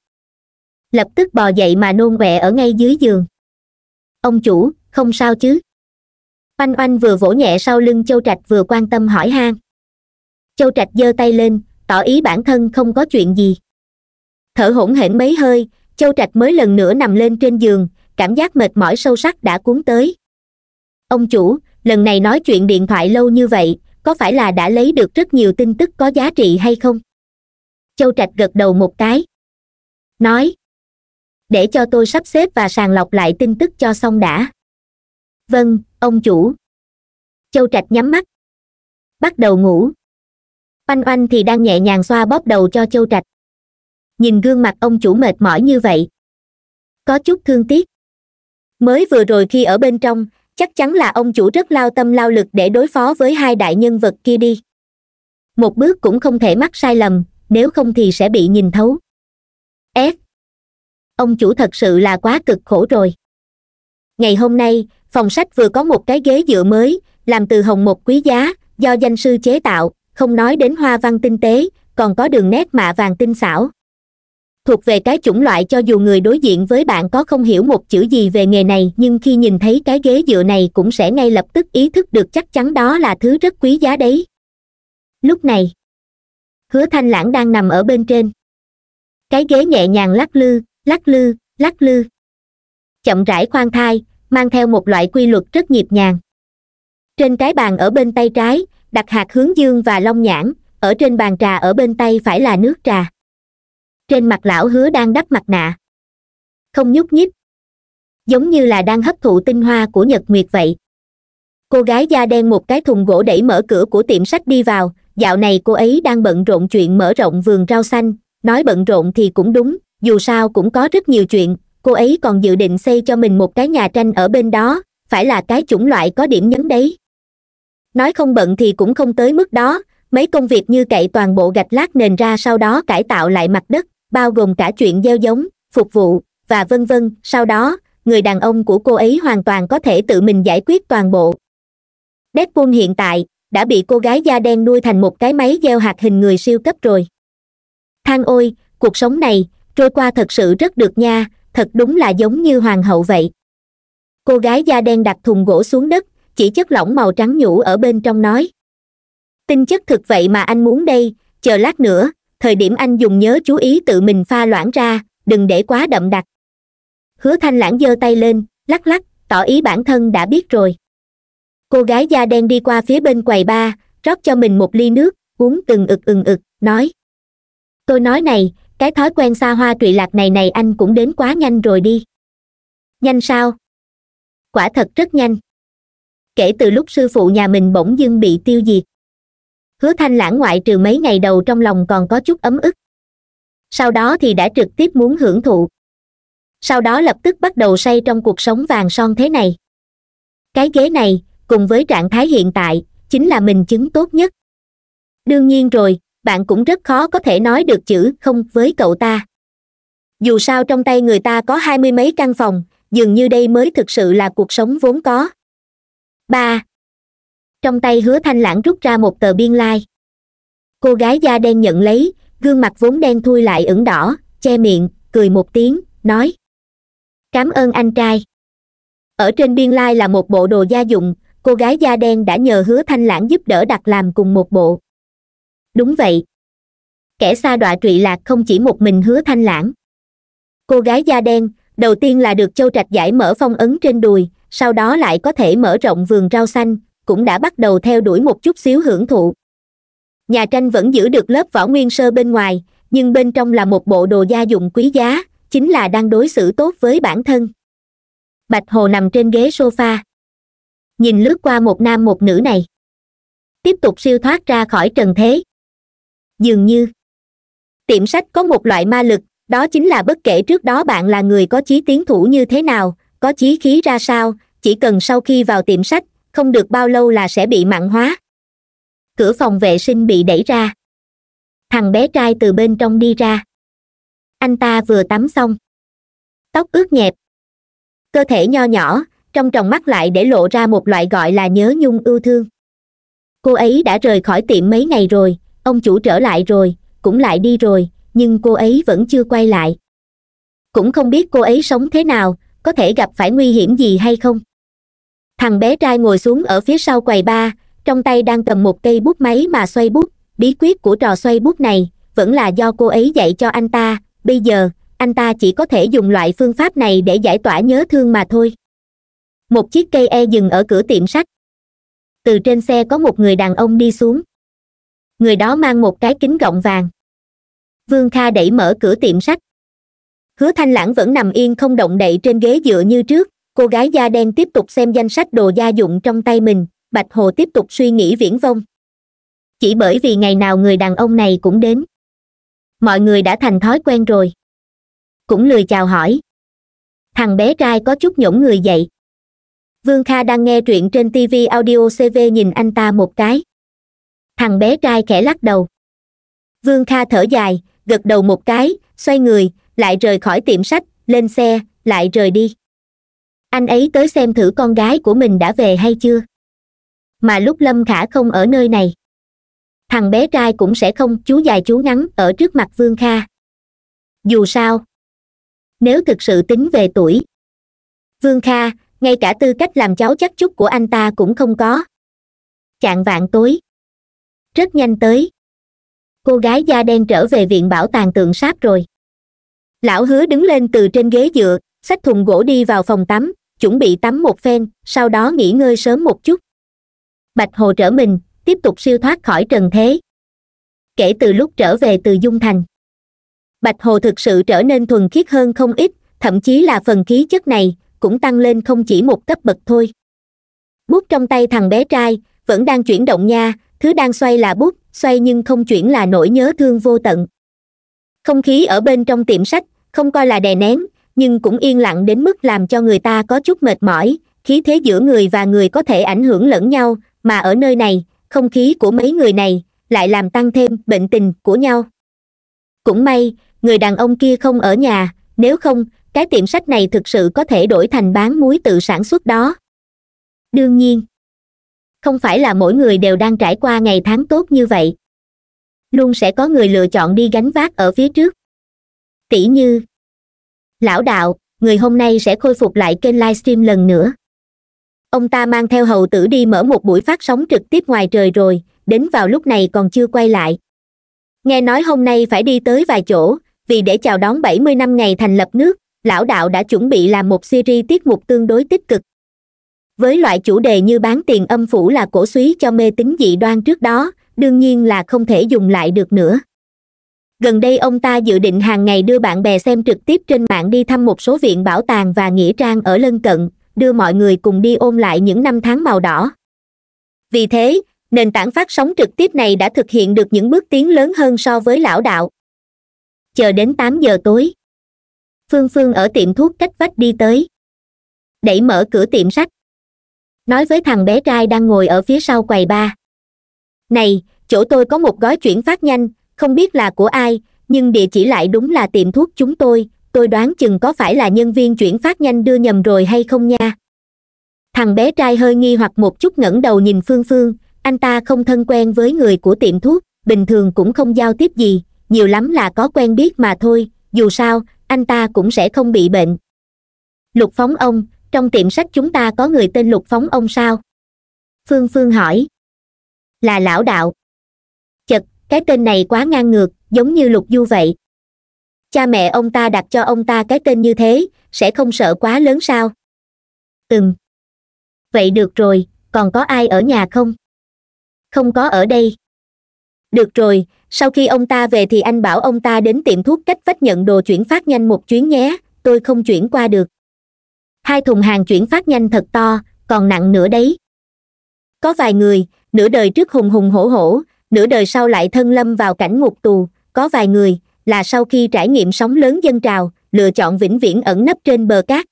A: lập tức bò dậy mà nôn quẹ ở ngay dưới giường ông chủ không sao chứ oanh oanh vừa vỗ nhẹ sau lưng châu trạch vừa quan tâm hỏi han châu trạch giơ tay lên tỏ ý bản thân không có chuyện gì thở hổn hển mấy hơi châu trạch mới lần nữa nằm lên trên giường cảm giác mệt mỏi sâu sắc đã cuốn tới ông chủ lần này nói chuyện điện thoại lâu như vậy có phải là đã lấy được rất nhiều tin tức có giá trị hay không châu trạch gật đầu một cái nói để cho tôi sắp xếp và sàng lọc lại tin tức cho xong đã vâng ông chủ châu trạch nhắm mắt bắt đầu ngủ oanh oanh thì đang nhẹ nhàng xoa bóp đầu cho châu trạch nhìn gương mặt ông chủ mệt mỏi như vậy có chút thương tiếc mới vừa rồi khi ở bên trong chắc chắn là ông chủ rất lao tâm lao lực để đối phó với hai đại nhân vật kia đi một bước cũng không thể mắc sai lầm nếu không thì sẽ bị nhìn thấu S. ông chủ thật sự là quá cực khổ rồi ngày hôm nay phòng sách vừa có một cái ghế dựa mới làm từ hồng một quý giá do danh sư chế tạo không nói đến hoa văn tinh tế còn có đường nét mạ vàng tinh xảo thuộc về cái chủng loại cho dù người đối diện với bạn có không hiểu một chữ gì về nghề này nhưng khi nhìn thấy cái ghế dựa này cũng sẽ ngay lập tức ý thức được chắc chắn đó là thứ rất quý giá đấy lúc này hứa thanh lãng đang nằm ở bên trên cái ghế nhẹ nhàng lắc lư lắc lư lắc lư chậm rãi khoan thai mang theo một loại quy luật rất nhịp nhàng trên cái bàn ở bên tay trái đặt hạt hướng dương và long nhãn ở trên bàn trà ở bên tay phải là nước trà trên mặt lão hứa đang đắp mặt nạ không nhúc nhích giống như là đang hấp thụ tinh hoa của nhật nguyệt vậy cô gái da đen một cái thùng gỗ đẩy mở cửa của tiệm sách đi vào dạo này cô ấy đang bận rộn chuyện mở rộng vườn rau xanh nói bận rộn thì cũng đúng dù sao cũng có rất nhiều chuyện cô ấy còn dự định xây cho mình một cái nhà tranh ở bên đó phải là cái chủng loại có điểm nhấn đấy nói không bận thì cũng không tới mức đó mấy công việc như cậy toàn bộ gạch lát nền ra sau đó cải tạo lại mặt đất bao gồm cả chuyện gieo giống phục vụ và vân vân sau đó người đàn ông của cô ấy hoàn toàn có thể tự mình giải quyết toàn bộ deadpool hiện tại đã bị cô gái da đen nuôi thành một cái máy gieo hạt hình người siêu cấp rồi than ôi cuộc sống này trôi qua thật sự rất được nha thật đúng là giống như hoàng hậu vậy cô gái da đen đặt thùng gỗ xuống đất chỉ chất lỏng màu trắng nhũ ở bên trong nói tinh chất thực vậy mà anh muốn đây chờ lát nữa thời điểm anh dùng nhớ chú ý tự mình pha loãng ra đừng để quá đậm đặc hứa thanh lãng giơ tay lên lắc lắc tỏ ý bản thân đã biết rồi cô gái da đen đi qua phía bên quầy ba rót cho mình một ly nước uống từng ực ừng ực nói tôi nói này cái thói quen xa hoa trụy lạc này này anh cũng đến quá nhanh rồi đi nhanh sao quả thật rất nhanh kể từ lúc sư phụ nhà mình bỗng dưng bị tiêu diệt hứa thanh lãng ngoại trừ mấy ngày đầu trong lòng còn có chút ấm ức sau đó thì đã trực tiếp muốn hưởng thụ sau đó lập tức bắt đầu say trong cuộc sống vàng son thế này cái ghế này cùng với trạng thái hiện tại chính là mình chứng tốt nhất đương nhiên rồi bạn cũng rất khó có thể nói được chữ không với cậu ta dù sao trong tay người ta có hai mươi mấy căn phòng dường như đây mới thực sự là cuộc sống vốn có ba trong tay hứa thanh lãng rút ra một tờ biên lai cô gái da đen nhận lấy gương mặt vốn đen thui lại ửng đỏ che miệng cười một tiếng nói cám ơn anh trai ở trên biên lai là một bộ đồ gia dụng cô gái da đen đã nhờ hứa thanh lãng giúp đỡ đặt làm cùng một bộ đúng vậy kẻ xa đọa trụy lạc không chỉ một mình hứa thanh lãng cô gái da đen đầu tiên là được châu trạch giải mở phong ấn trên đùi sau đó lại có thể mở rộng vườn rau xanh cũng đã bắt đầu theo đuổi một chút xíu hưởng thụ nhà tranh vẫn giữ được lớp vỏ nguyên sơ bên ngoài nhưng bên trong là một bộ đồ gia dụng quý giá chính là đang đối xử tốt với bản thân bạch hồ nằm trên ghế sofa nhìn lướt qua một nam một nữ này tiếp tục siêu thoát ra khỏi trần thế dường như tiệm sách có một loại ma lực đó chính là bất kể trước đó bạn là người có chí tiến thủ như thế nào có chí khí ra sao chỉ cần sau khi vào tiệm sách không được bao lâu là sẽ bị mặn hóa cửa phòng vệ sinh bị đẩy ra thằng bé trai từ bên trong đi ra anh ta vừa tắm xong tóc ướt nhẹp cơ thể nho nhỏ trong tròng mắt lại để lộ ra một loại gọi là nhớ nhung ưu thương cô ấy đã rời khỏi tiệm mấy ngày rồi ông chủ trở lại rồi cũng lại đi rồi nhưng cô ấy vẫn chưa quay lại cũng không biết cô ấy sống thế nào có thể gặp phải nguy hiểm gì hay không thằng bé trai ngồi xuống ở phía sau quầy ba trong tay đang cầm một cây bút máy mà xoay bút bí quyết của trò xoay bút này vẫn là do cô ấy dạy cho anh ta bây giờ anh ta chỉ có thể dùng loại phương pháp này để giải tỏa nhớ thương mà thôi một chiếc cây e dừng ở cửa tiệm sách từ trên xe có một người đàn ông đi xuống người đó mang một cái kính gọng vàng vương kha đẩy mở cửa tiệm sách hứa thanh lãng vẫn nằm yên không động đậy trên ghế dựa như trước cô gái da đen tiếp tục xem danh sách đồ gia dụng trong tay mình bạch hồ tiếp tục suy nghĩ viễn vông chỉ bởi vì ngày nào người đàn ông này cũng đến mọi người đã thành thói quen rồi cũng lười chào hỏi thằng bé trai có chút nhổn người dậy vương kha đang nghe truyện trên tv audio cv nhìn anh ta một cái thằng bé trai khẽ lắc đầu vương kha thở dài gật đầu một cái xoay người lại rời khỏi tiệm sách lên xe lại rời đi anh ấy tới xem thử con gái của mình đã về hay chưa mà lúc lâm khả không ở nơi này thằng bé trai cũng sẽ không chú dài chú ngắn ở trước mặt vương kha dù sao nếu thực sự tính về tuổi vương kha ngay cả tư cách làm cháu chắc chúc của anh ta cũng không có chạng vạn tối rất nhanh tới cô gái da đen trở về viện bảo tàng tượng sáp rồi lão hứa đứng lên từ trên ghế dựa xách thùng gỗ đi vào phòng tắm chuẩn bị tắm một phen sau đó nghỉ ngơi sớm một chút bạch hồ trở mình tiếp tục siêu thoát khỏi trần thế kể từ lúc trở về từ dung thành bạch hồ thực sự trở nên thuần khiết hơn không ít thậm chí là phần khí chất này cũng tăng lên không chỉ một cấp bậc thôi bút trong tay thằng bé trai vẫn đang chuyển động nha thứ đang xoay là bút xoay nhưng không chuyển là nỗi nhớ thương vô tận không khí ở bên trong tiệm sách không coi là đè nén nhưng cũng yên lặng đến mức làm cho người ta có chút mệt mỏi khí thế giữa người và người có thể ảnh hưởng lẫn nhau mà ở nơi này không khí của mấy người này lại làm tăng thêm bệnh tình của nhau cũng may người đàn ông kia không ở nhà nếu không cái tiệm sách này thực sự có thể đổi thành bán muối tự sản xuất đó đương nhiên không phải là mỗi người đều đang trải qua ngày tháng tốt như vậy luôn sẽ có người lựa chọn đi gánh vác ở phía trước Tỷ như lão đạo người hôm nay sẽ khôi phục lại kênh livestream lần nữa ông ta mang theo hầu tử đi mở một buổi phát sóng trực tiếp ngoài trời rồi đến vào lúc này còn chưa quay lại nghe nói hôm nay phải đi tới vài chỗ vì để chào đón 70 năm ngày thành lập nước lão đạo đã chuẩn bị làm một series tiết mục tương đối tích cực với loại chủ đề như bán tiền âm phủ là cổ suý cho mê tín dị đoan trước đó đương nhiên là không thể dùng lại được nữa gần đây ông ta dự định hàng ngày đưa bạn bè xem trực tiếp trên mạng đi thăm một số viện bảo tàng và nghĩa trang ở lân cận đưa mọi người cùng đi ôn lại những năm tháng màu đỏ vì thế nền tảng phát sóng trực tiếp này đã thực hiện được những bước tiến lớn hơn so với lão đạo chờ đến tám giờ tối phương phương ở tiệm thuốc cách vách đi tới đẩy mở cửa tiệm sách nói với thằng bé trai đang ngồi ở phía sau quầy ba này chỗ tôi có một gói chuyển phát nhanh không biết là của ai nhưng địa chỉ lại đúng là tiệm thuốc chúng tôi tôi đoán chừng có phải là nhân viên chuyển phát nhanh đưa nhầm rồi hay không nha thằng bé trai hơi nghi hoặc một chút ngẩng đầu nhìn phương phương anh ta không thân quen với người của tiệm thuốc bình thường cũng không giao tiếp gì nhiều lắm là có quen biết mà thôi dù sao anh ta cũng sẽ không bị bệnh lục phóng ông trong tiệm sách chúng ta có người tên lục phóng ông sao phương phương hỏi là lão đạo chật cái tên này quá ngang ngược giống như lục du vậy cha mẹ ông ta đặt cho ông ta cái tên như thế sẽ không sợ quá lớn sao ừm vậy được rồi còn có ai ở nhà không không có ở đây được rồi sau khi ông ta về thì anh bảo ông ta đến tiệm thuốc cách vách nhận đồ chuyển phát nhanh một chuyến nhé tôi không chuyển qua được hai thùng hàng chuyển phát nhanh thật to còn nặng nữa đấy có vài người nửa đời trước hùng hùng hổ hổ nửa đời sau lại thân lâm vào cảnh ngục tù có vài người là sau khi trải nghiệm sóng lớn dân trào lựa chọn vĩnh viễn ẩn nấp trên bờ cát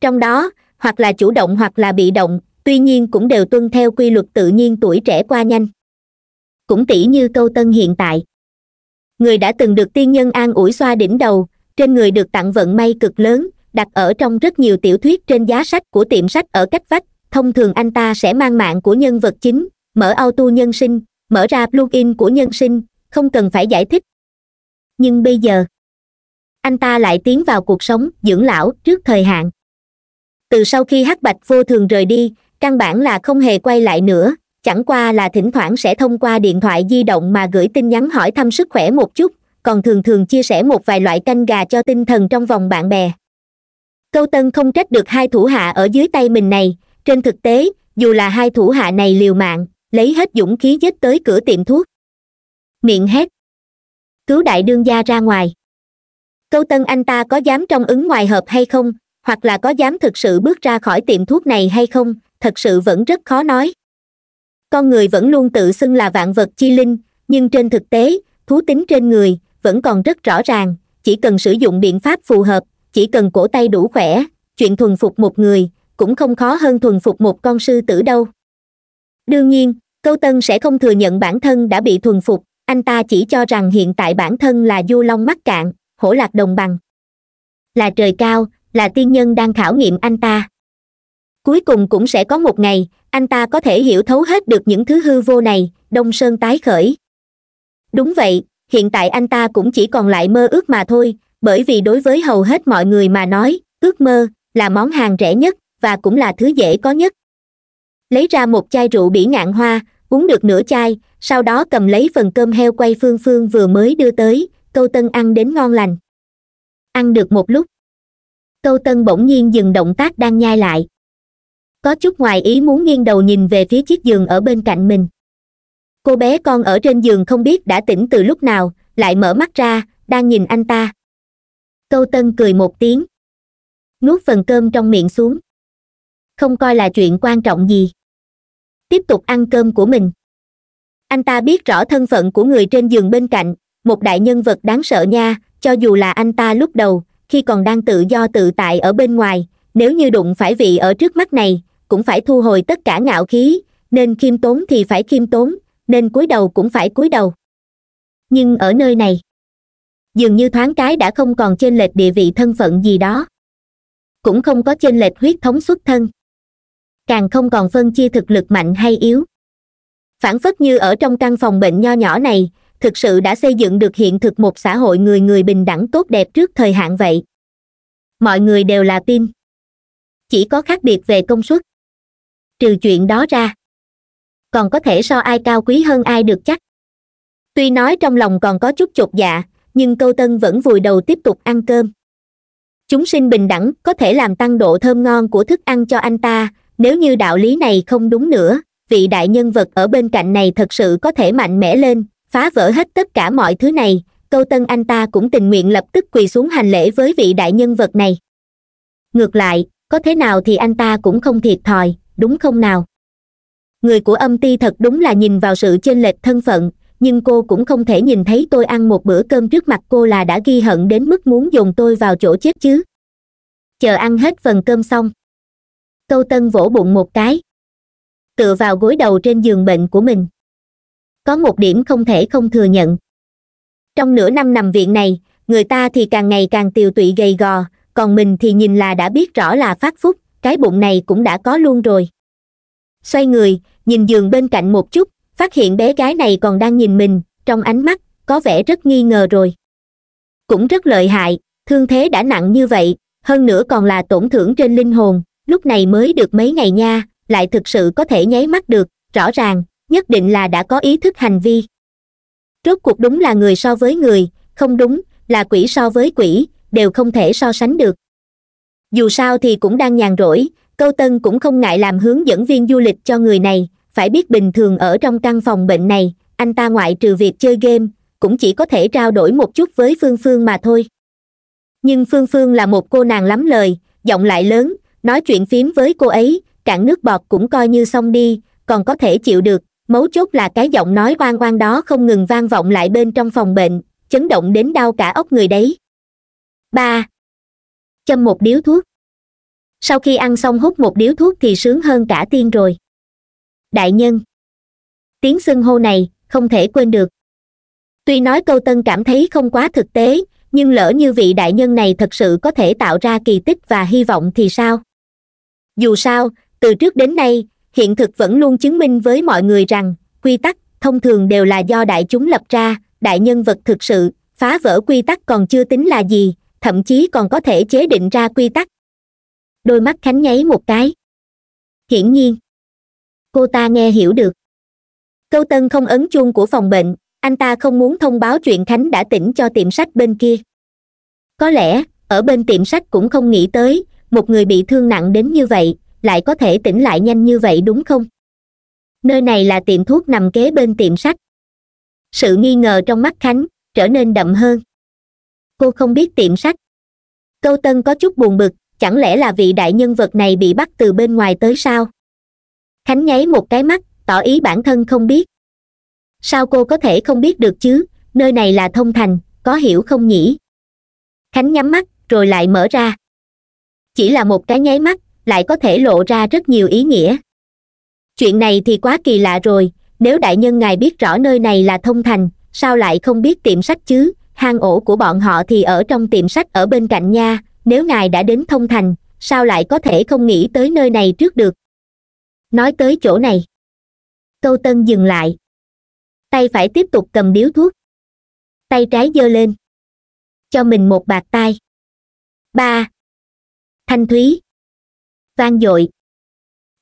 A: trong đó hoặc là chủ động hoặc là bị động tuy nhiên cũng đều tuân theo quy luật tự nhiên tuổi trẻ qua nhanh cũng tỷ như câu tân hiện tại người đã từng được tiên nhân an ủi xoa đỉnh đầu trên người được tặng vận may cực lớn đặt ở trong rất nhiều tiểu thuyết trên giá sách của tiệm sách ở cách vách thông thường anh ta sẽ mang mạng của nhân vật chính mở auto nhân sinh mở ra plugin của nhân sinh không cần phải giải thích nhưng bây giờ anh ta lại tiến vào cuộc sống dưỡng lão trước thời hạn từ sau khi hắc bạch vô thường rời đi căn bản là không hề quay lại nữa chẳng qua là thỉnh thoảng sẽ thông qua điện thoại di động mà gửi tin nhắn hỏi thăm sức khỏe một chút còn thường thường chia sẻ một vài loại canh gà cho tinh thần trong vòng bạn bè câu tân không trách được hai thủ hạ ở dưới tay mình này trên thực tế dù là hai thủ hạ này liều mạng lấy hết dũng khí dết tới cửa tiệm thuốc miệng hét cứu đại đương gia ra ngoài câu tân anh ta có dám trong ứng ngoài hợp hay không hoặc là có dám thực sự bước ra khỏi tiệm thuốc này hay không thật sự vẫn rất khó nói con người vẫn luôn tự xưng là vạn vật chi linh nhưng trên thực tế thú tính trên người vẫn còn rất rõ ràng chỉ cần sử dụng biện pháp phù hợp chỉ cần cổ tay đủ khỏe chuyện thuần phục một người cũng không khó hơn thuần phục một con sư tử đâu đương nhiên câu tân sẽ không thừa nhận bản thân đã bị thuần phục anh ta chỉ cho rằng hiện tại bản thân là du long mắc cạn hổ lạc đồng bằng là trời cao là tiên nhân đang khảo nghiệm anh ta cuối cùng cũng sẽ có một ngày anh ta có thể hiểu thấu hết được những thứ hư vô này đông sơn tái khởi đúng vậy hiện tại anh ta cũng chỉ còn lại mơ ước mà thôi bởi vì đối với hầu hết mọi người mà nói ước mơ là món hàng rẻ nhất và cũng là thứ dễ có nhất lấy ra một chai rượu bỉ ngạn hoa uống được nửa chai sau đó cầm lấy phần cơm heo quay phương phương vừa mới đưa tới câu tân ăn đến ngon lành ăn được một lúc câu tân bỗng nhiên dừng động tác đang nhai lại có chút ngoài ý muốn nghiêng đầu nhìn về phía chiếc giường ở bên cạnh mình cô bé con ở trên giường không biết đã tỉnh từ lúc nào lại mở mắt ra đang nhìn anh ta câu tân cười một tiếng nuốt phần cơm trong miệng xuống không coi là chuyện quan trọng gì tiếp tục ăn cơm của mình anh ta biết rõ thân phận của người trên giường bên cạnh một đại nhân vật đáng sợ nha cho dù là anh ta lúc đầu khi còn đang tự do tự tại ở bên ngoài nếu như đụng phải vị ở trước mắt này cũng phải thu hồi tất cả ngạo khí nên khiêm tốn thì phải khiêm tốn nên cúi đầu cũng phải cúi đầu nhưng ở nơi này dường như thoáng cái đã không còn chênh lệch địa vị thân phận gì đó cũng không có chênh lệch huyết thống xuất thân càng không còn phân chia thực lực mạnh hay yếu phản phất như ở trong căn phòng bệnh nho nhỏ này thực sự đã xây dựng được hiện thực một xã hội người người bình đẳng tốt đẹp trước thời hạn vậy mọi người đều là tim chỉ có khác biệt về công suất trừ chuyện đó ra còn có thể so ai cao quý hơn ai được chắc tuy nói trong lòng còn có chút chột dạ nhưng câu tân vẫn vùi đầu tiếp tục ăn cơm chúng sinh bình đẳng có thể làm tăng độ thơm ngon của thức ăn cho anh ta nếu như đạo lý này không đúng nữa vị đại nhân vật ở bên cạnh này thật sự có thể mạnh mẽ lên phá vỡ hết tất cả mọi thứ này câu tân anh ta cũng tình nguyện lập tức quỳ xuống hành lễ với vị đại nhân vật này ngược lại có thế nào thì anh ta cũng không thiệt thòi đúng không nào người của âm ti thật đúng là nhìn vào sự chênh lệch thân phận nhưng cô cũng không thể nhìn thấy tôi ăn một bữa cơm trước mặt cô là đã ghi hận đến mức muốn dùng tôi vào chỗ chết chứ chờ ăn hết phần cơm xong câu tân vỗ bụng một cái tựa vào gối đầu trên giường bệnh của mình có một điểm không thể không thừa nhận trong nửa năm nằm viện này người ta thì càng ngày càng tiều tụy gầy gò còn mình thì nhìn là đã biết rõ là phát phúc cái bụng này cũng đã có luôn rồi xoay người nhìn giường bên cạnh một chút phát hiện bé gái này còn đang nhìn mình trong ánh mắt có vẻ rất nghi ngờ rồi cũng rất lợi hại thương thế đã nặng như vậy hơn nữa còn là tổn thưởng trên linh hồn lúc này mới được mấy ngày nha lại thực sự có thể nháy mắt được rõ ràng nhất định là đã có ý thức hành vi rốt cuộc đúng là người so với người không đúng là quỷ so với quỷ đều không thể so sánh được dù sao thì cũng đang nhàn rỗi câu tân cũng không ngại làm hướng dẫn viên du lịch cho người này phải biết bình thường ở trong căn phòng bệnh này anh ta ngoại trừ việc chơi game cũng chỉ có thể trao đổi một chút với phương phương mà thôi nhưng phương phương là một cô nàng lắm lời giọng lại lớn nói chuyện phím với cô ấy cạn nước bọt cũng coi như xong đi còn có thể chịu được mấu chốt là cái giọng nói oan oan đó không ngừng vang vọng lại bên trong phòng bệnh chấn động đến đau cả ốc người đấy ba châm một điếu thuốc sau khi ăn xong hút một điếu thuốc thì sướng hơn cả tiên rồi đại nhân tiếng xưng hô này không thể quên được tuy nói câu tân cảm thấy không quá thực tế nhưng lỡ như vị đại nhân này thật sự có thể tạo ra kỳ tích và hy vọng thì sao dù sao từ trước đến nay hiện thực vẫn luôn chứng minh với mọi người rằng quy tắc thông thường đều là do đại chúng lập ra đại nhân vật thực sự phá vỡ quy tắc còn chưa tính là gì thậm chí còn có thể chế định ra quy tắc đôi mắt khánh nháy một cái hiển nhiên cô ta nghe hiểu được câu tân không ấn chuông của phòng bệnh anh ta không muốn thông báo chuyện khánh đã tỉnh cho tiệm sách bên kia có lẽ ở bên tiệm sách cũng không nghĩ tới một người bị thương nặng đến như vậy lại có thể tỉnh lại nhanh như vậy đúng không nơi này là tiệm thuốc nằm kế bên tiệm sách sự nghi ngờ trong mắt khánh trở nên đậm hơn cô không biết tiệm sách câu tân có chút buồn bực chẳng lẽ là vị đại nhân vật này bị bắt từ bên ngoài tới sao khánh nháy một cái mắt tỏ ý bản thân không biết sao cô có thể không biết được chứ nơi này là thông thành có hiểu không nhỉ khánh nhắm mắt rồi lại mở ra chỉ là một cái nháy mắt lại có thể lộ ra rất nhiều ý nghĩa chuyện này thì quá kỳ lạ rồi nếu đại nhân ngài biết rõ nơi này là thông thành sao lại không biết tiệm sách chứ hang ổ của bọn họ thì ở trong tiệm sách ở bên cạnh nha nếu ngài đã đến thông thành sao lại có thể không nghĩ tới nơi này trước được nói tới chỗ này câu tân dừng lại tay phải tiếp tục cầm điếu thuốc tay trái giơ lên cho mình một bạt tay ba thanh thúy vang dội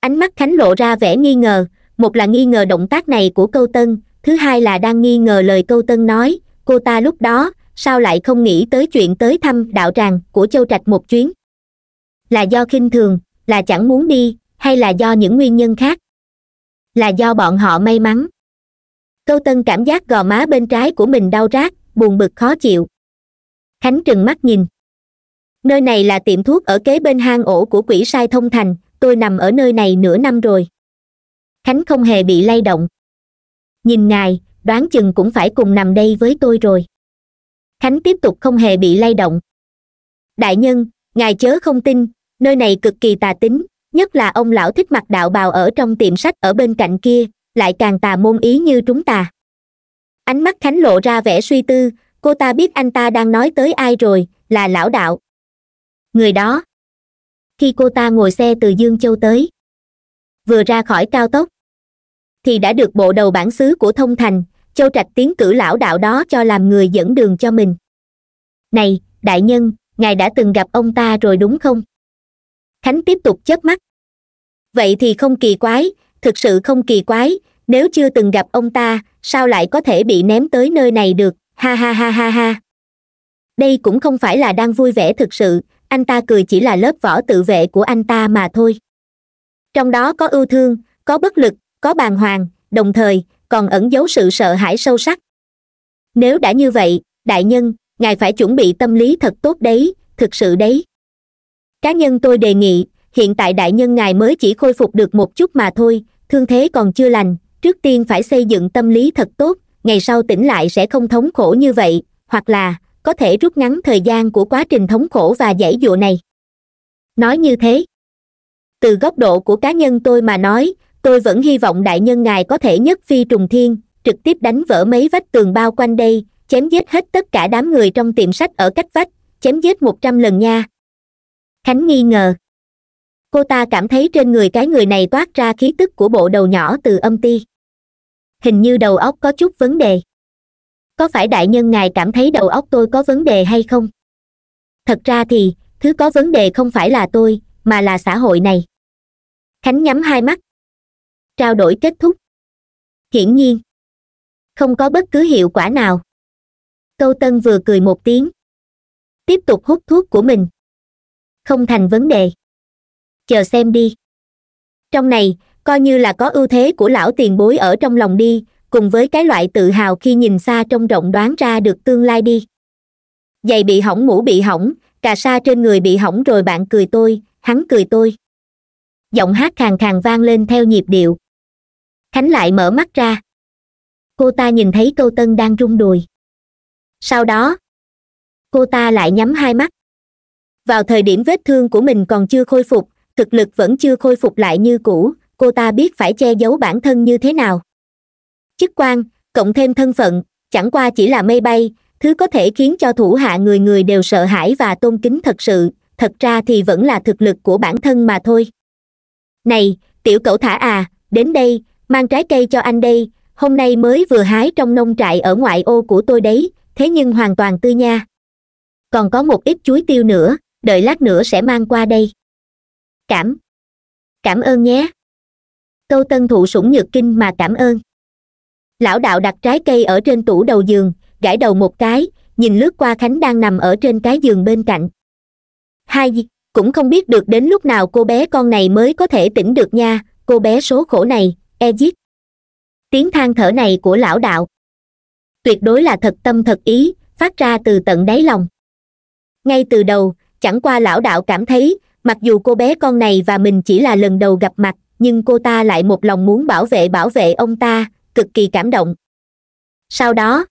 A: ánh mắt khánh lộ ra vẻ nghi ngờ một là nghi ngờ động tác này của câu tân thứ hai là đang nghi ngờ lời câu tân nói cô ta lúc đó sao lại không nghĩ tới chuyện tới thăm đạo tràng của châu trạch một chuyến là do khinh thường là chẳng muốn đi hay là do những nguyên nhân khác là do bọn họ may mắn câu tân cảm giác gò má bên trái của mình đau rát buồn bực khó chịu khánh trừng mắt nhìn nơi này là tiệm thuốc ở kế bên hang ổ của quỷ sai thông thành tôi nằm ở nơi này nửa năm rồi khánh không hề bị lay động nhìn ngài đoán chừng cũng phải cùng nằm đây với tôi rồi khánh tiếp tục không hề bị lay động đại nhân ngài chớ không tin nơi này cực kỳ tà tính nhất là ông lão thích mặc đạo bào ở trong tiệm sách ở bên cạnh kia lại càng tà môn ý như chúng ta ánh mắt khánh lộ ra vẻ suy tư cô ta biết anh ta đang nói tới ai rồi là lão đạo người đó khi cô ta ngồi xe từ dương châu tới vừa ra khỏi cao tốc thì đã được bộ đầu bản xứ của thông thành châu trạch tiến cử lão đạo đó cho làm người dẫn đường cho mình này đại nhân ngài đã từng gặp ông ta rồi đúng không khánh tiếp tục chớp mắt vậy thì không kỳ quái thực sự không kỳ quái nếu chưa từng gặp ông ta sao lại có thể bị ném tới nơi này được ha ha ha ha ha đây cũng không phải là đang vui vẻ thực sự anh ta cười chỉ là lớp vỏ tự vệ của anh ta mà thôi trong đó có ưu thương có bất lực có bàng hoàng đồng thời còn ẩn giấu sự sợ hãi sâu sắc nếu đã như vậy đại nhân ngài phải chuẩn bị tâm lý thật tốt đấy thực sự đấy cá nhân tôi đề nghị hiện tại đại nhân ngài mới chỉ khôi phục được một chút mà thôi thương thế còn chưa lành trước tiên phải xây dựng tâm lý thật tốt ngày sau tỉnh lại sẽ không thống khổ như vậy hoặc là có thể rút ngắn thời gian của quá trình thống khổ và giải dụa này nói như thế từ góc độ của cá nhân tôi mà nói tôi vẫn hy vọng đại nhân ngài có thể nhất phi trùng thiên trực tiếp đánh vỡ mấy vách tường bao quanh đây chém giết hết tất cả đám người trong tiệm sách ở cách vách chém giết một trăm lần nha khánh nghi ngờ cô ta cảm thấy trên người cái người này toát ra khí tức của bộ đầu nhỏ từ âm ti hình như đầu óc có chút vấn đề có phải đại nhân ngài cảm thấy đầu óc tôi có vấn đề hay không thật ra thì thứ có vấn đề không phải là tôi mà là xã hội này khánh nhắm hai mắt trao đổi kết thúc hiển nhiên không có bất cứ hiệu quả nào câu tân vừa cười một tiếng tiếp tục hút thuốc của mình không thành vấn đề chờ xem đi trong này coi như là có ưu thế của lão tiền bối ở trong lòng đi cùng với cái loại tự hào khi nhìn xa trong rộng đoán ra được tương lai đi giày bị hỏng mũ bị hỏng cà sa trên người bị hỏng rồi bạn cười tôi hắn cười tôi giọng hát khàn khàn vang lên theo nhịp điệu khánh lại mở mắt ra cô ta nhìn thấy câu tân đang rung đùi sau đó cô ta lại nhắm hai mắt vào thời điểm vết thương của mình còn chưa khôi phục thực lực vẫn chưa khôi phục lại như cũ cô ta biết phải che giấu bản thân như thế nào chức quan cộng thêm thân phận chẳng qua chỉ là mây bay thứ có thể khiến cho thủ hạ người người đều sợ hãi và tôn kính thật sự thật ra thì vẫn là thực lực của bản thân mà thôi này tiểu cẩu thả à đến đây mang trái cây cho anh đây hôm nay mới vừa hái trong nông trại ở ngoại ô của tôi đấy thế nhưng hoàn toàn tươi nha còn có một ít chuối tiêu nữa đợi lát nữa sẽ mang qua đây cảm cảm ơn nhé câu tân thụ sủng nhược kinh mà cảm ơn lão đạo đặt trái cây ở trên tủ đầu giường gãi đầu một cái nhìn lướt qua khánh đang nằm ở trên cái giường bên cạnh hai cũng không biết được đến lúc nào cô bé con này mới có thể tỉnh được nha cô bé số khổ này e giết tiếng than thở này của lão đạo tuyệt đối là thật tâm thật ý phát ra từ tận đáy lòng ngay từ đầu chẳng qua lão đạo cảm thấy mặc dù cô bé con này và mình chỉ là lần đầu gặp mặt nhưng cô ta lại một lòng muốn bảo vệ bảo vệ ông ta cực kỳ cảm động sau đó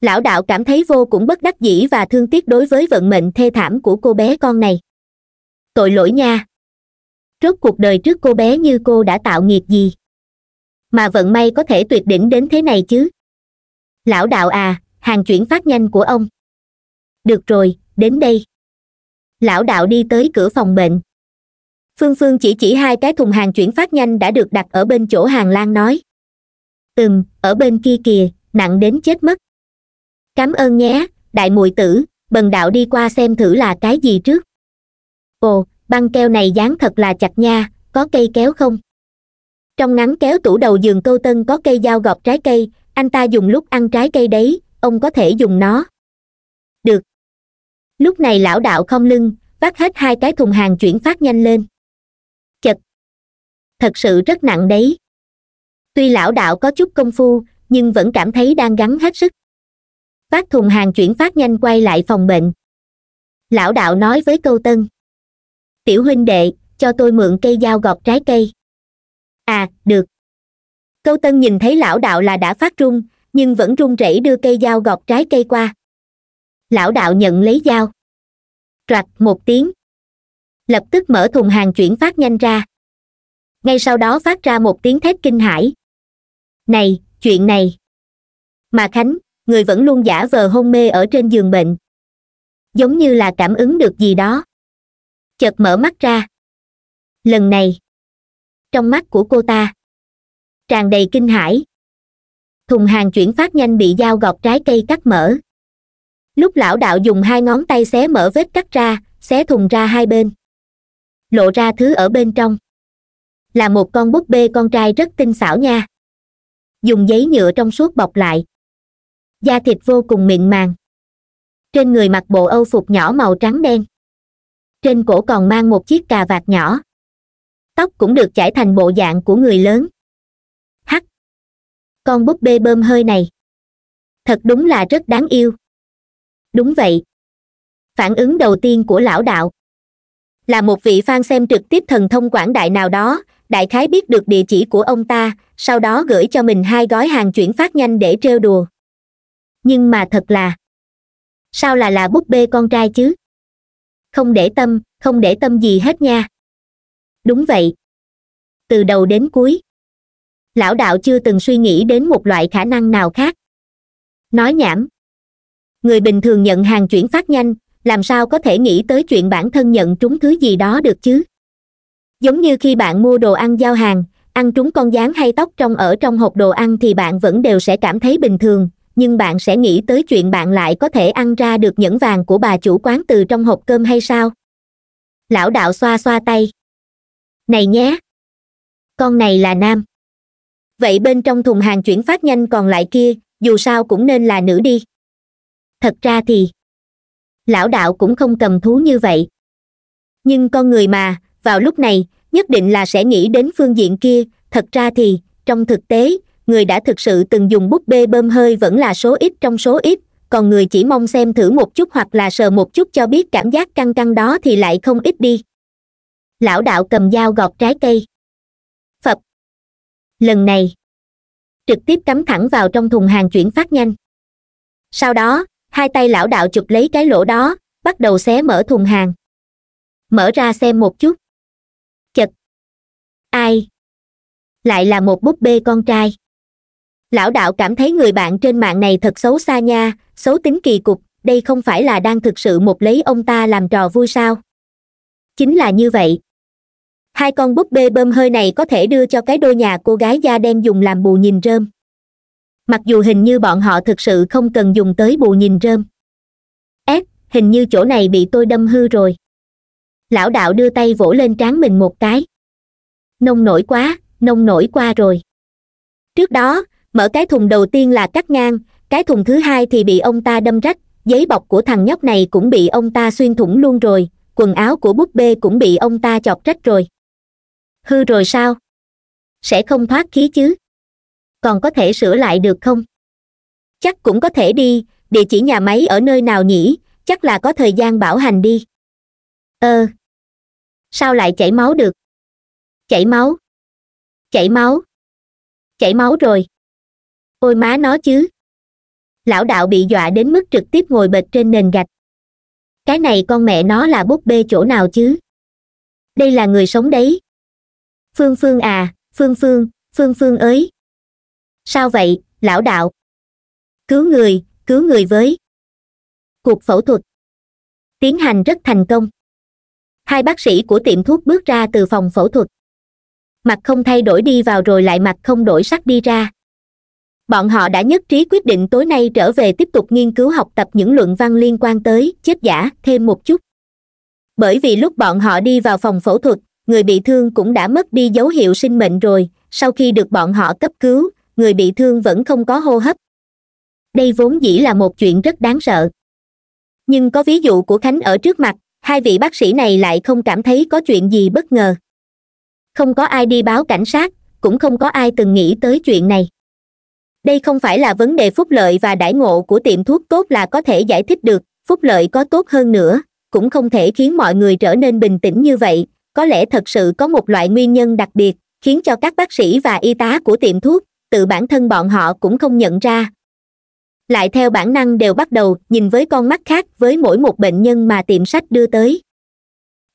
A: lão đạo cảm thấy vô cùng bất đắc dĩ và thương tiếc đối với vận mệnh thê thảm của cô bé con này tội lỗi nha rốt cuộc đời trước cô bé như cô đã tạo nghiệp gì mà vận may có thể tuyệt đỉnh đến thế này chứ lão đạo à hàng chuyển phát nhanh của ông được rồi đến đây lão đạo đi tới cửa phòng bệnh phương phương chỉ chỉ hai cái thùng hàng chuyển phát nhanh đã được đặt ở bên chỗ hàng lan nói ừm ở bên kia kìa nặng đến chết mất cám ơn nhé đại muội tử bần đạo đi qua xem thử là cái gì trước ồ băng keo này dán thật là chặt nha có cây kéo không trong nắng kéo tủ đầu giường câu tân có cây dao gọt trái cây anh ta dùng lúc ăn trái cây đấy ông có thể dùng nó được lúc này lão đạo không lưng vác hết hai cái thùng hàng chuyển phát nhanh lên chật thật sự rất nặng đấy tuy lão đạo có chút công phu nhưng vẫn cảm thấy đang gắn hết sức phát thùng hàng chuyển phát nhanh quay lại phòng bệnh lão đạo nói với câu tân tiểu huynh đệ cho tôi mượn cây dao gọt trái cây à được câu tân nhìn thấy lão đạo là đã phát rung, nhưng vẫn run rẩy đưa cây dao gọt trái cây qua lão đạo nhận lấy dao Trạch một tiếng lập tức mở thùng hàng chuyển phát nhanh ra ngay sau đó phát ra một tiếng thét kinh hãi này chuyện này mà khánh người vẫn luôn giả vờ hôn mê ở trên giường bệnh giống như là cảm ứng được gì đó chợt mở mắt ra lần này trong mắt của cô ta tràn đầy kinh hãi thùng hàng chuyển phát nhanh bị dao gọt trái cây cắt mở lúc lão đạo dùng hai ngón tay xé mở vết cắt ra xé thùng ra hai bên lộ ra thứ ở bên trong là một con búp bê con trai rất tinh xảo nha dùng giấy nhựa trong suốt bọc lại da thịt vô cùng mịn màng trên người mặc bộ âu phục nhỏ màu trắng đen trên cổ còn mang một chiếc cà vạt nhỏ tóc cũng được chải thành bộ dạng của người lớn hắc con búp bê bơm hơi này thật đúng là rất đáng yêu đúng vậy phản ứng đầu tiên của lão đạo là một vị fan xem trực tiếp thần thông quảng đại nào đó đại khái biết được địa chỉ của ông ta sau đó gửi cho mình hai gói hàng chuyển phát nhanh để trêu đùa nhưng mà thật là sao là là búp bê con trai chứ không để tâm không để tâm gì hết nha đúng vậy từ đầu đến cuối lão đạo chưa từng suy nghĩ đến một loại khả năng nào khác nói nhảm người bình thường nhận hàng chuyển phát nhanh làm sao có thể nghĩ tới chuyện bản thân nhận trúng thứ gì đó được chứ giống như khi bạn mua đồ ăn giao hàng ăn trúng con dán hay tóc trong ở trong hộp đồ ăn thì bạn vẫn đều sẽ cảm thấy bình thường nhưng bạn sẽ nghĩ tới chuyện bạn lại có thể ăn ra được những vàng của bà chủ quán từ trong hộp cơm hay sao lão đạo xoa xoa tay này nhé con này là nam vậy bên trong thùng hàng chuyển phát nhanh còn lại kia dù sao cũng nên là nữ đi thật ra thì lão đạo cũng không cầm thú như vậy nhưng con người mà vào lúc này nhất định là sẽ nghĩ đến phương diện kia thật ra thì trong thực tế người đã thực sự từng dùng búp bê bơm hơi vẫn là số ít trong số ít còn người chỉ mong xem thử một chút hoặc là sờ một chút cho biết cảm giác căng căng đó thì lại không ít đi lão đạo cầm dao gọt trái cây phật lần này trực tiếp cắm thẳng vào trong thùng hàng chuyển phát nhanh sau đó hai tay lão đạo chụp lấy cái lỗ đó bắt đầu xé mở thùng hàng mở ra xem một chút ai lại là một búp bê con trai lão đạo cảm thấy người bạn trên mạng này thật xấu xa nha xấu tính kỳ cục đây không phải là đang thực sự một lấy ông ta làm trò vui sao chính là như vậy hai con búp bê bơm hơi này có thể đưa cho cái đôi nhà cô gái da đen dùng làm bù nhìn rơm mặc dù hình như bọn họ thực sự không cần dùng tới bù nhìn rơm ép hình như chỗ này bị tôi đâm hư rồi lão đạo đưa tay vỗ lên trán mình một cái nông nổi quá nông nổi qua rồi trước đó mở cái thùng đầu tiên là cắt ngang cái thùng thứ hai thì bị ông ta đâm rách giấy bọc của thằng nhóc này cũng bị ông ta xuyên thủng luôn rồi quần áo của búp bê cũng bị ông ta chọc rách rồi hư rồi sao sẽ không thoát khí chứ còn có thể sửa lại được không chắc cũng có thể đi địa chỉ nhà máy ở nơi nào nhỉ chắc là có thời gian bảo hành đi ơ ờ, sao lại chảy máu được chảy máu chảy máu chảy máu rồi ôi má nó chứ lão đạo bị dọa đến mức trực tiếp ngồi bệt trên nền gạch cái này con mẹ nó là búp bê chỗ nào chứ đây là người sống đấy phương phương à phương phương phương phương ới sao vậy lão đạo cứu người cứu người với cuộc phẫu thuật tiến hành rất thành công hai bác sĩ của tiệm thuốc bước ra từ phòng phẫu thuật mặt không thay đổi đi vào rồi lại mặt không đổi sắc đi ra bọn họ đã nhất trí quyết định tối nay trở về tiếp tục nghiên cứu học tập những luận văn liên quan tới chết giả thêm một chút bởi vì lúc bọn họ đi vào phòng phẫu thuật người bị thương cũng đã mất đi dấu hiệu sinh mệnh rồi sau khi được bọn họ cấp cứu người bị thương vẫn không có hô hấp đây vốn dĩ là một chuyện rất đáng sợ nhưng có ví dụ của khánh ở trước mặt hai vị bác sĩ này lại không cảm thấy có chuyện gì bất ngờ không có ai đi báo cảnh sát cũng không có ai từng nghĩ tới chuyện này đây không phải là vấn đề phúc lợi và đãi ngộ của tiệm thuốc tốt là có thể giải thích được phúc lợi có tốt hơn nữa cũng không thể khiến mọi người trở nên bình tĩnh như vậy có lẽ thật sự có một loại nguyên nhân đặc biệt khiến cho các bác sĩ và y tá của tiệm thuốc tự bản thân bọn họ cũng không nhận ra lại theo bản năng đều bắt đầu nhìn với con mắt khác với mỗi một bệnh nhân mà tiệm sách đưa tới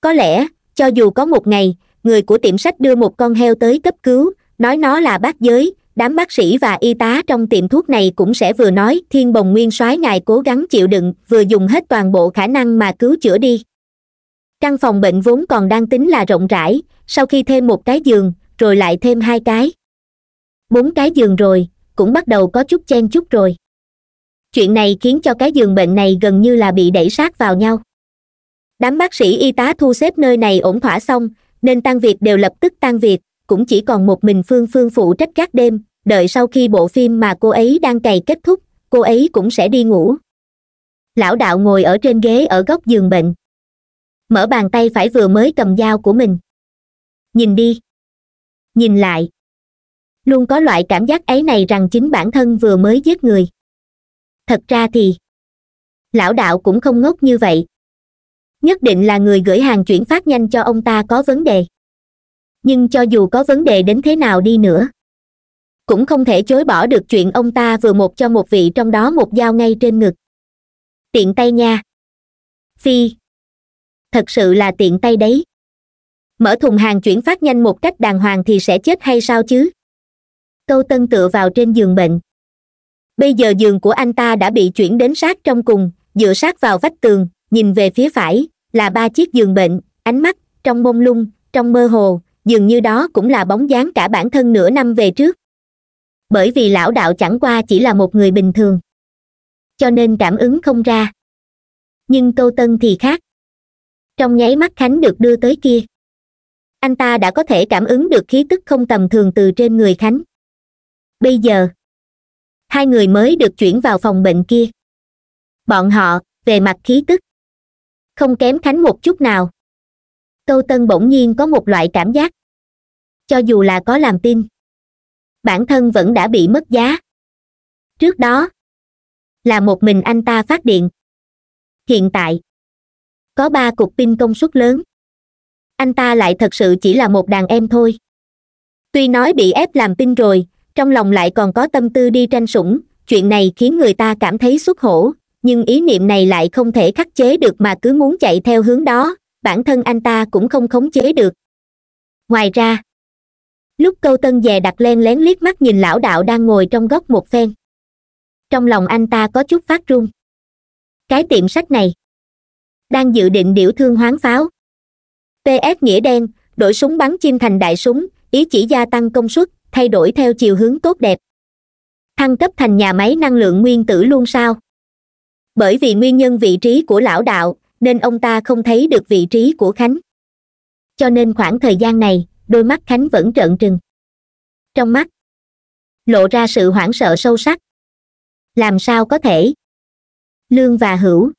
A: có lẽ cho dù có một ngày người của tiệm sách đưa một con heo tới cấp cứu nói nó là bác giới đám bác sĩ và y tá trong tiệm thuốc này cũng sẽ vừa nói thiên bồng nguyên soái ngài cố gắng chịu đựng vừa dùng hết toàn bộ khả năng mà cứu chữa đi căn phòng bệnh vốn còn đang tính là rộng rãi sau khi thêm một cái giường rồi lại thêm hai cái bốn cái giường rồi cũng bắt đầu có chút chen chút rồi chuyện này khiến cho cái giường bệnh này gần như là bị đẩy sát vào nhau đám bác sĩ y tá thu xếp nơi này ổn thỏa xong nên tan việc đều lập tức tan việc cũng chỉ còn một mình phương phương phụ trách các đêm đợi sau khi bộ phim mà cô ấy đang cày kết thúc cô ấy cũng sẽ đi ngủ lão đạo ngồi ở trên ghế ở góc giường bệnh mở bàn tay phải vừa mới cầm dao của mình nhìn đi nhìn lại luôn có loại cảm giác ấy này rằng chính bản thân vừa mới giết người thật ra thì lão đạo cũng không ngốc như vậy nhất định là người gửi hàng chuyển phát nhanh cho ông ta có vấn đề nhưng cho dù có vấn đề đến thế nào đi nữa cũng không thể chối bỏ được chuyện ông ta vừa một cho một vị trong đó một dao ngay trên ngực tiện tay nha phi thật sự là tiện tay đấy mở thùng hàng chuyển phát nhanh một cách đàng hoàng thì sẽ chết hay sao chứ câu tân tựa vào trên giường bệnh bây giờ giường của anh ta đã bị chuyển đến sát trong cùng dựa sát vào vách tường nhìn về phía phải là ba chiếc giường bệnh ánh mắt trong mông lung trong mơ hồ dường như đó cũng là bóng dáng cả bản thân nửa năm về trước bởi vì lão đạo chẳng qua chỉ là một người bình thường cho nên cảm ứng không ra nhưng tô tân thì khác trong nháy mắt khánh được đưa tới kia anh ta đã có thể cảm ứng được khí tức không tầm thường từ trên người khánh bây giờ hai người mới được chuyển vào phòng bệnh kia bọn họ về mặt khí tức không kém khánh một chút nào câu tân bỗng nhiên có một loại cảm giác cho dù là có làm tin bản thân vẫn đã bị mất giá trước đó là một mình anh ta phát điện hiện tại có ba cục pin công suất lớn anh ta lại thật sự chỉ là một đàn em thôi tuy nói bị ép làm tin rồi trong lòng lại còn có tâm tư đi tranh sủng chuyện này khiến người ta cảm thấy xuất hổ nhưng ý niệm này lại không thể khắc chế được mà cứ muốn chạy theo hướng đó bản thân anh ta cũng không khống chế được ngoài ra lúc câu tân dè đặt len lén liếc mắt nhìn lão đạo đang ngồi trong góc một phen trong lòng anh ta có chút phát run cái tiệm sách này đang dự định điểu thương hoán pháo ps nghĩa đen đổi súng bắn chim thành đại súng ý chỉ gia tăng công suất thay đổi theo chiều hướng tốt đẹp thăng cấp thành nhà máy năng lượng nguyên tử luôn sao bởi vì nguyên nhân vị trí của lão đạo nên ông ta không thấy được vị trí của khánh cho nên khoảng thời gian này đôi mắt khánh vẫn trợn trừng trong mắt lộ ra sự hoảng sợ sâu sắc làm sao có thể lương và hữu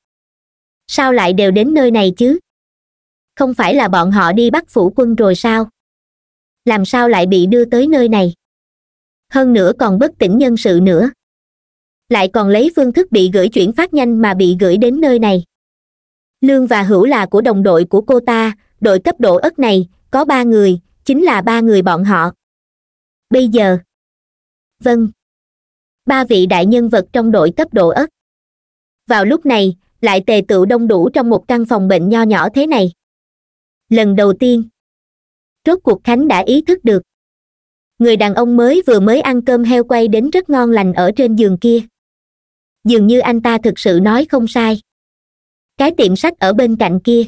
A: sao lại đều đến nơi này chứ không phải là bọn họ đi bắt phủ quân rồi sao làm sao lại bị đưa tới nơi này hơn nữa còn bất tỉnh nhân sự nữa lại còn lấy phương thức bị gửi chuyển phát nhanh mà bị gửi đến nơi này lương và hữu là của đồng đội của cô ta đội cấp độ ớt này có ba người chính là ba người bọn họ bây giờ vâng ba vị đại nhân vật trong đội cấp độ ớt. vào lúc này lại tề tựu đông đủ trong một căn phòng bệnh nho nhỏ thế này lần đầu tiên rốt cuộc khánh đã ý thức được người đàn ông mới vừa mới ăn cơm heo quay đến rất ngon lành ở trên giường kia dường như anh ta thực sự nói không sai cái tiệm sách ở bên cạnh kia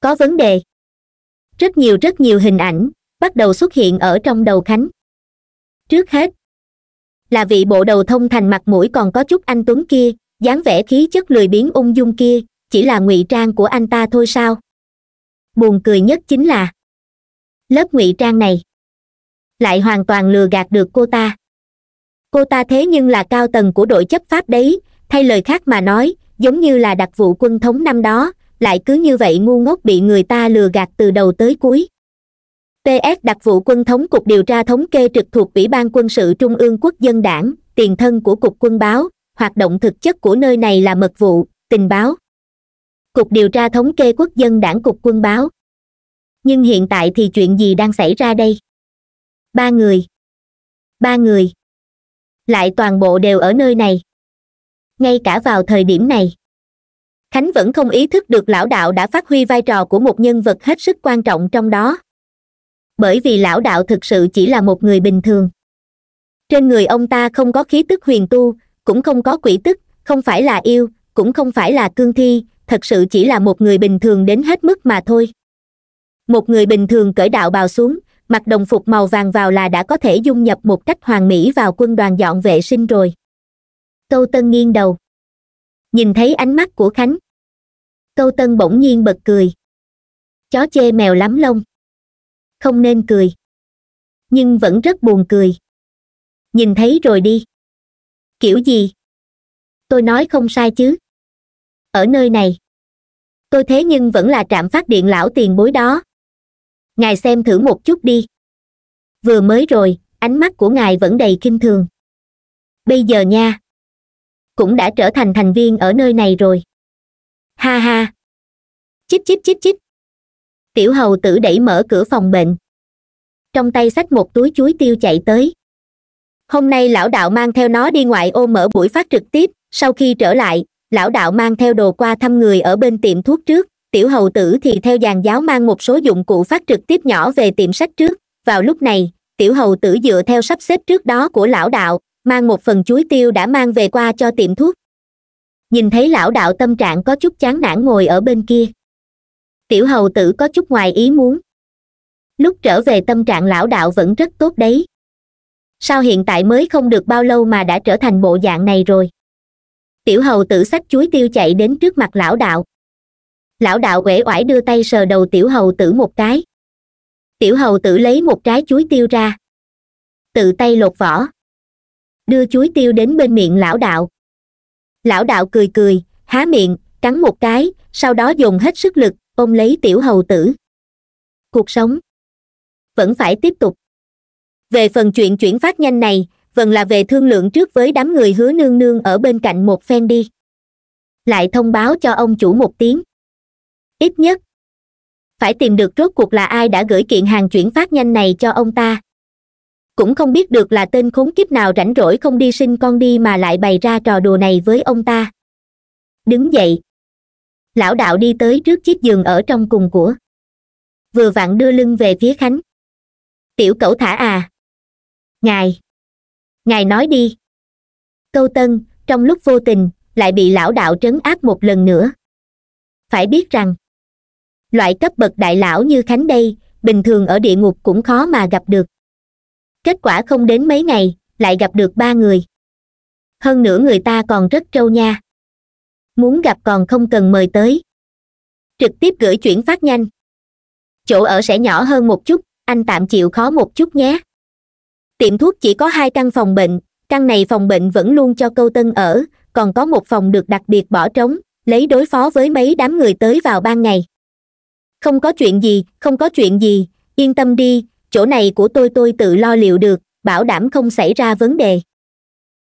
A: có vấn đề rất nhiều rất nhiều hình ảnh bắt đầu xuất hiện ở trong đầu khánh trước hết là vị bộ đầu thông thành mặt mũi còn có chút anh tuấn kia dáng vẻ khí chất lười biếng ung dung kia chỉ là ngụy trang của anh ta thôi sao buồn cười nhất chính là lớp ngụy trang này lại hoàn toàn lừa gạt được cô ta cô ta thế nhưng là cao tầng của đội chấp pháp đấy thay lời khác mà nói giống như là đặc vụ quân thống năm đó lại cứ như vậy ngu ngốc bị người ta lừa gạt từ đầu tới cuối ts đặc vụ quân thống cục điều tra thống kê trực thuộc ủy ban quân sự trung ương quốc dân đảng tiền thân của cục quân báo hoạt động thực chất của nơi này là mật vụ tình báo cục điều tra thống kê quốc dân đảng cục quân báo nhưng hiện tại thì chuyện gì đang xảy ra đây ba người ba người lại toàn bộ đều ở nơi này ngay cả vào thời điểm này khánh vẫn không ý thức được lão đạo đã phát huy vai trò của một nhân vật hết sức quan trọng trong đó bởi vì lão đạo thực sự chỉ là một người bình thường trên người ông ta không có khí tức huyền tu cũng không có quỷ tức không phải là yêu cũng không phải là cương thi thật sự chỉ là một người bình thường đến hết mức mà thôi một người bình thường cởi đạo bào xuống mặc đồng phục màu vàng vào là đã có thể dung nhập một cách hoàn mỹ vào quân đoàn dọn vệ sinh rồi câu tân nghiêng đầu nhìn thấy ánh mắt của khánh câu tân bỗng nhiên bật cười chó chê mèo lắm lông không nên cười nhưng vẫn rất buồn cười nhìn thấy rồi đi kiểu gì tôi nói không sai chứ ở nơi này tôi thế nhưng vẫn là trạm phát điện lão tiền bối đó ngài xem thử một chút đi vừa mới rồi ánh mắt của ngài vẫn đầy kinh thường bây giờ nha cũng đã trở thành thành viên ở nơi này rồi ha ha chích chích chích chích tiểu hầu tử đẩy mở cửa phòng bệnh trong tay xách một túi chuối tiêu chạy tới hôm nay lão đạo mang theo nó đi ngoại ô mở buổi phát trực tiếp sau khi trở lại lão đạo mang theo đồ qua thăm người ở bên tiệm thuốc trước tiểu hầu tử thì theo dàn giáo mang một số dụng cụ phát trực tiếp nhỏ về tiệm sách trước vào lúc này tiểu hầu tử dựa theo sắp xếp trước đó của lão đạo mang một phần chuối tiêu đã mang về qua cho tiệm thuốc nhìn thấy lão đạo tâm trạng có chút chán nản ngồi ở bên kia tiểu hầu tử có chút ngoài ý muốn lúc trở về tâm trạng lão đạo vẫn rất tốt đấy sao hiện tại mới không được bao lâu mà đã trở thành bộ dạng này rồi tiểu hầu tử xách chuối tiêu chạy đến trước mặt lão đạo lão đạo uể oải đưa tay sờ đầu tiểu hầu tử một cái tiểu hầu tử lấy một trái chuối tiêu ra tự tay lột vỏ đưa chuối tiêu đến bên miệng lão đạo lão đạo cười cười há miệng cắn một cái sau đó dùng hết sức lực ôm lấy tiểu hầu tử cuộc sống vẫn phải tiếp tục về phần chuyện chuyển phát nhanh này vẫn là về thương lượng trước với đám người hứa nương nương ở bên cạnh một phen đi lại thông báo cho ông chủ một tiếng ít nhất phải tìm được rốt cuộc là ai đã gửi kiện hàng chuyển phát nhanh này cho ông ta cũng không biết được là tên khốn kiếp nào rảnh rỗi không đi sinh con đi mà lại bày ra trò đùa này với ông ta đứng dậy lão đạo đi tới trước chiếc giường ở trong cùng của vừa vặn đưa lưng về phía khánh tiểu cẩu thả à ngài ngài nói đi câu tân trong lúc vô tình lại bị lão đạo trấn áp một lần nữa phải biết rằng loại cấp bậc đại lão như khánh đây bình thường ở địa ngục cũng khó mà gặp được kết quả không đến mấy ngày lại gặp được ba người hơn nữa người ta còn rất trâu nha muốn gặp còn không cần mời tới trực tiếp gửi chuyển phát nhanh chỗ ở sẽ nhỏ hơn một chút anh tạm chịu khó một chút nhé tiệm thuốc chỉ có hai căn phòng bệnh căn này phòng bệnh vẫn luôn cho câu tân ở còn có một phòng được đặc biệt bỏ trống lấy đối phó với mấy đám người tới vào ban ngày không có chuyện gì không có chuyện gì yên tâm đi chỗ này của tôi tôi tự lo liệu được bảo đảm không xảy ra vấn đề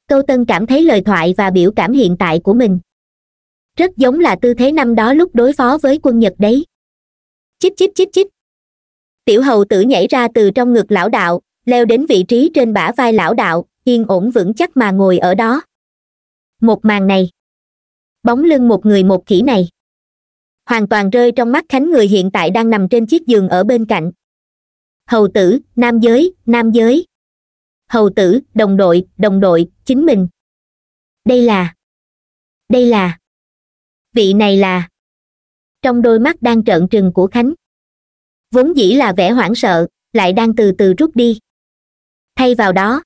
A: câu tân cảm thấy lời thoại và biểu cảm hiện tại của mình rất giống là tư thế năm đó lúc đối phó với quân nhật đấy chích chích chích chích tiểu hầu tử nhảy ra từ trong ngực lão đạo leo đến vị trí trên bả vai lão đạo yên ổn vững chắc mà ngồi ở đó một màn này bóng lưng một người một kỹ này hoàn toàn rơi trong mắt khánh người hiện tại đang nằm trên chiếc giường ở bên cạnh hầu tử nam giới nam giới hầu tử đồng đội đồng đội chính mình đây là đây là vị này là trong đôi mắt đang trợn trừng của khánh vốn dĩ là vẻ hoảng sợ lại đang từ từ rút đi thay vào đó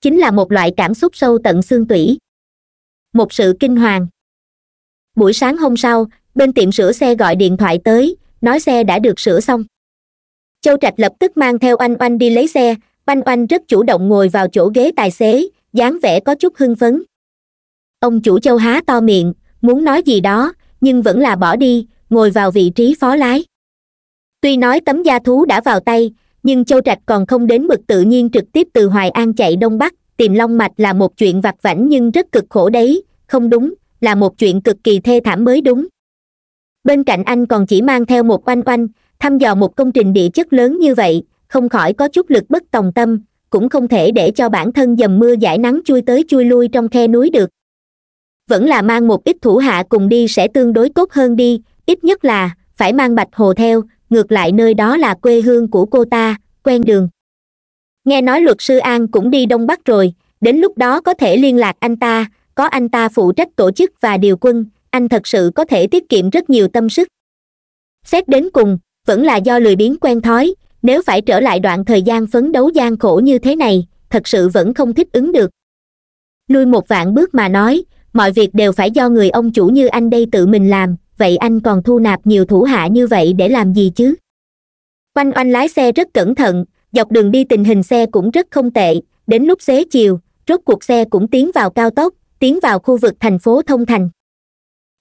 A: chính là một loại cảm xúc sâu tận xương tủy một sự kinh hoàng buổi sáng hôm sau bên tiệm sửa xe gọi điện thoại tới nói xe đã được sửa xong châu trạch lập tức mang theo anh oanh đi lấy xe oanh oanh rất chủ động ngồi vào chỗ ghế tài xế dáng vẻ có chút hưng phấn ông chủ châu há to miệng muốn nói gì đó nhưng vẫn là bỏ đi ngồi vào vị trí phó lái tuy nói tấm da thú đã vào tay nhưng châu trạch còn không đến mực tự nhiên trực tiếp từ hoài an chạy đông bắc tìm long mạch là một chuyện vặt vảnh nhưng rất cực khổ đấy không đúng là một chuyện cực kỳ thê thảm mới đúng bên cạnh anh còn chỉ mang theo một oanh oanh thăm dò một công trình địa chất lớn như vậy không khỏi có chút lực bất tòng tâm cũng không thể để cho bản thân dầm mưa giải nắng chui tới chui lui trong khe núi được vẫn là mang một ít thủ hạ cùng đi sẽ tương đối tốt hơn đi ít nhất là phải mang bạch hồ theo ngược lại nơi đó là quê hương của cô ta quen đường nghe nói luật sư an cũng đi đông bắc rồi đến lúc đó có thể liên lạc anh ta có anh ta phụ trách tổ chức và điều quân anh thật sự có thể tiết kiệm rất nhiều tâm sức xét đến cùng vẫn là do lười biếng quen thói nếu phải trở lại đoạn thời gian phấn đấu gian khổ như thế này thật sự vẫn không thích ứng được lui một vạn bước mà nói mọi việc đều phải do người ông chủ như anh đây tự mình làm vậy anh còn thu nạp nhiều thủ hạ như vậy để làm gì chứ quanh oanh lái xe rất cẩn thận dọc đường đi tình hình xe cũng rất không tệ đến lúc xế chiều rốt cuộc xe cũng tiến vào cao tốc tiến vào khu vực thành phố thông thành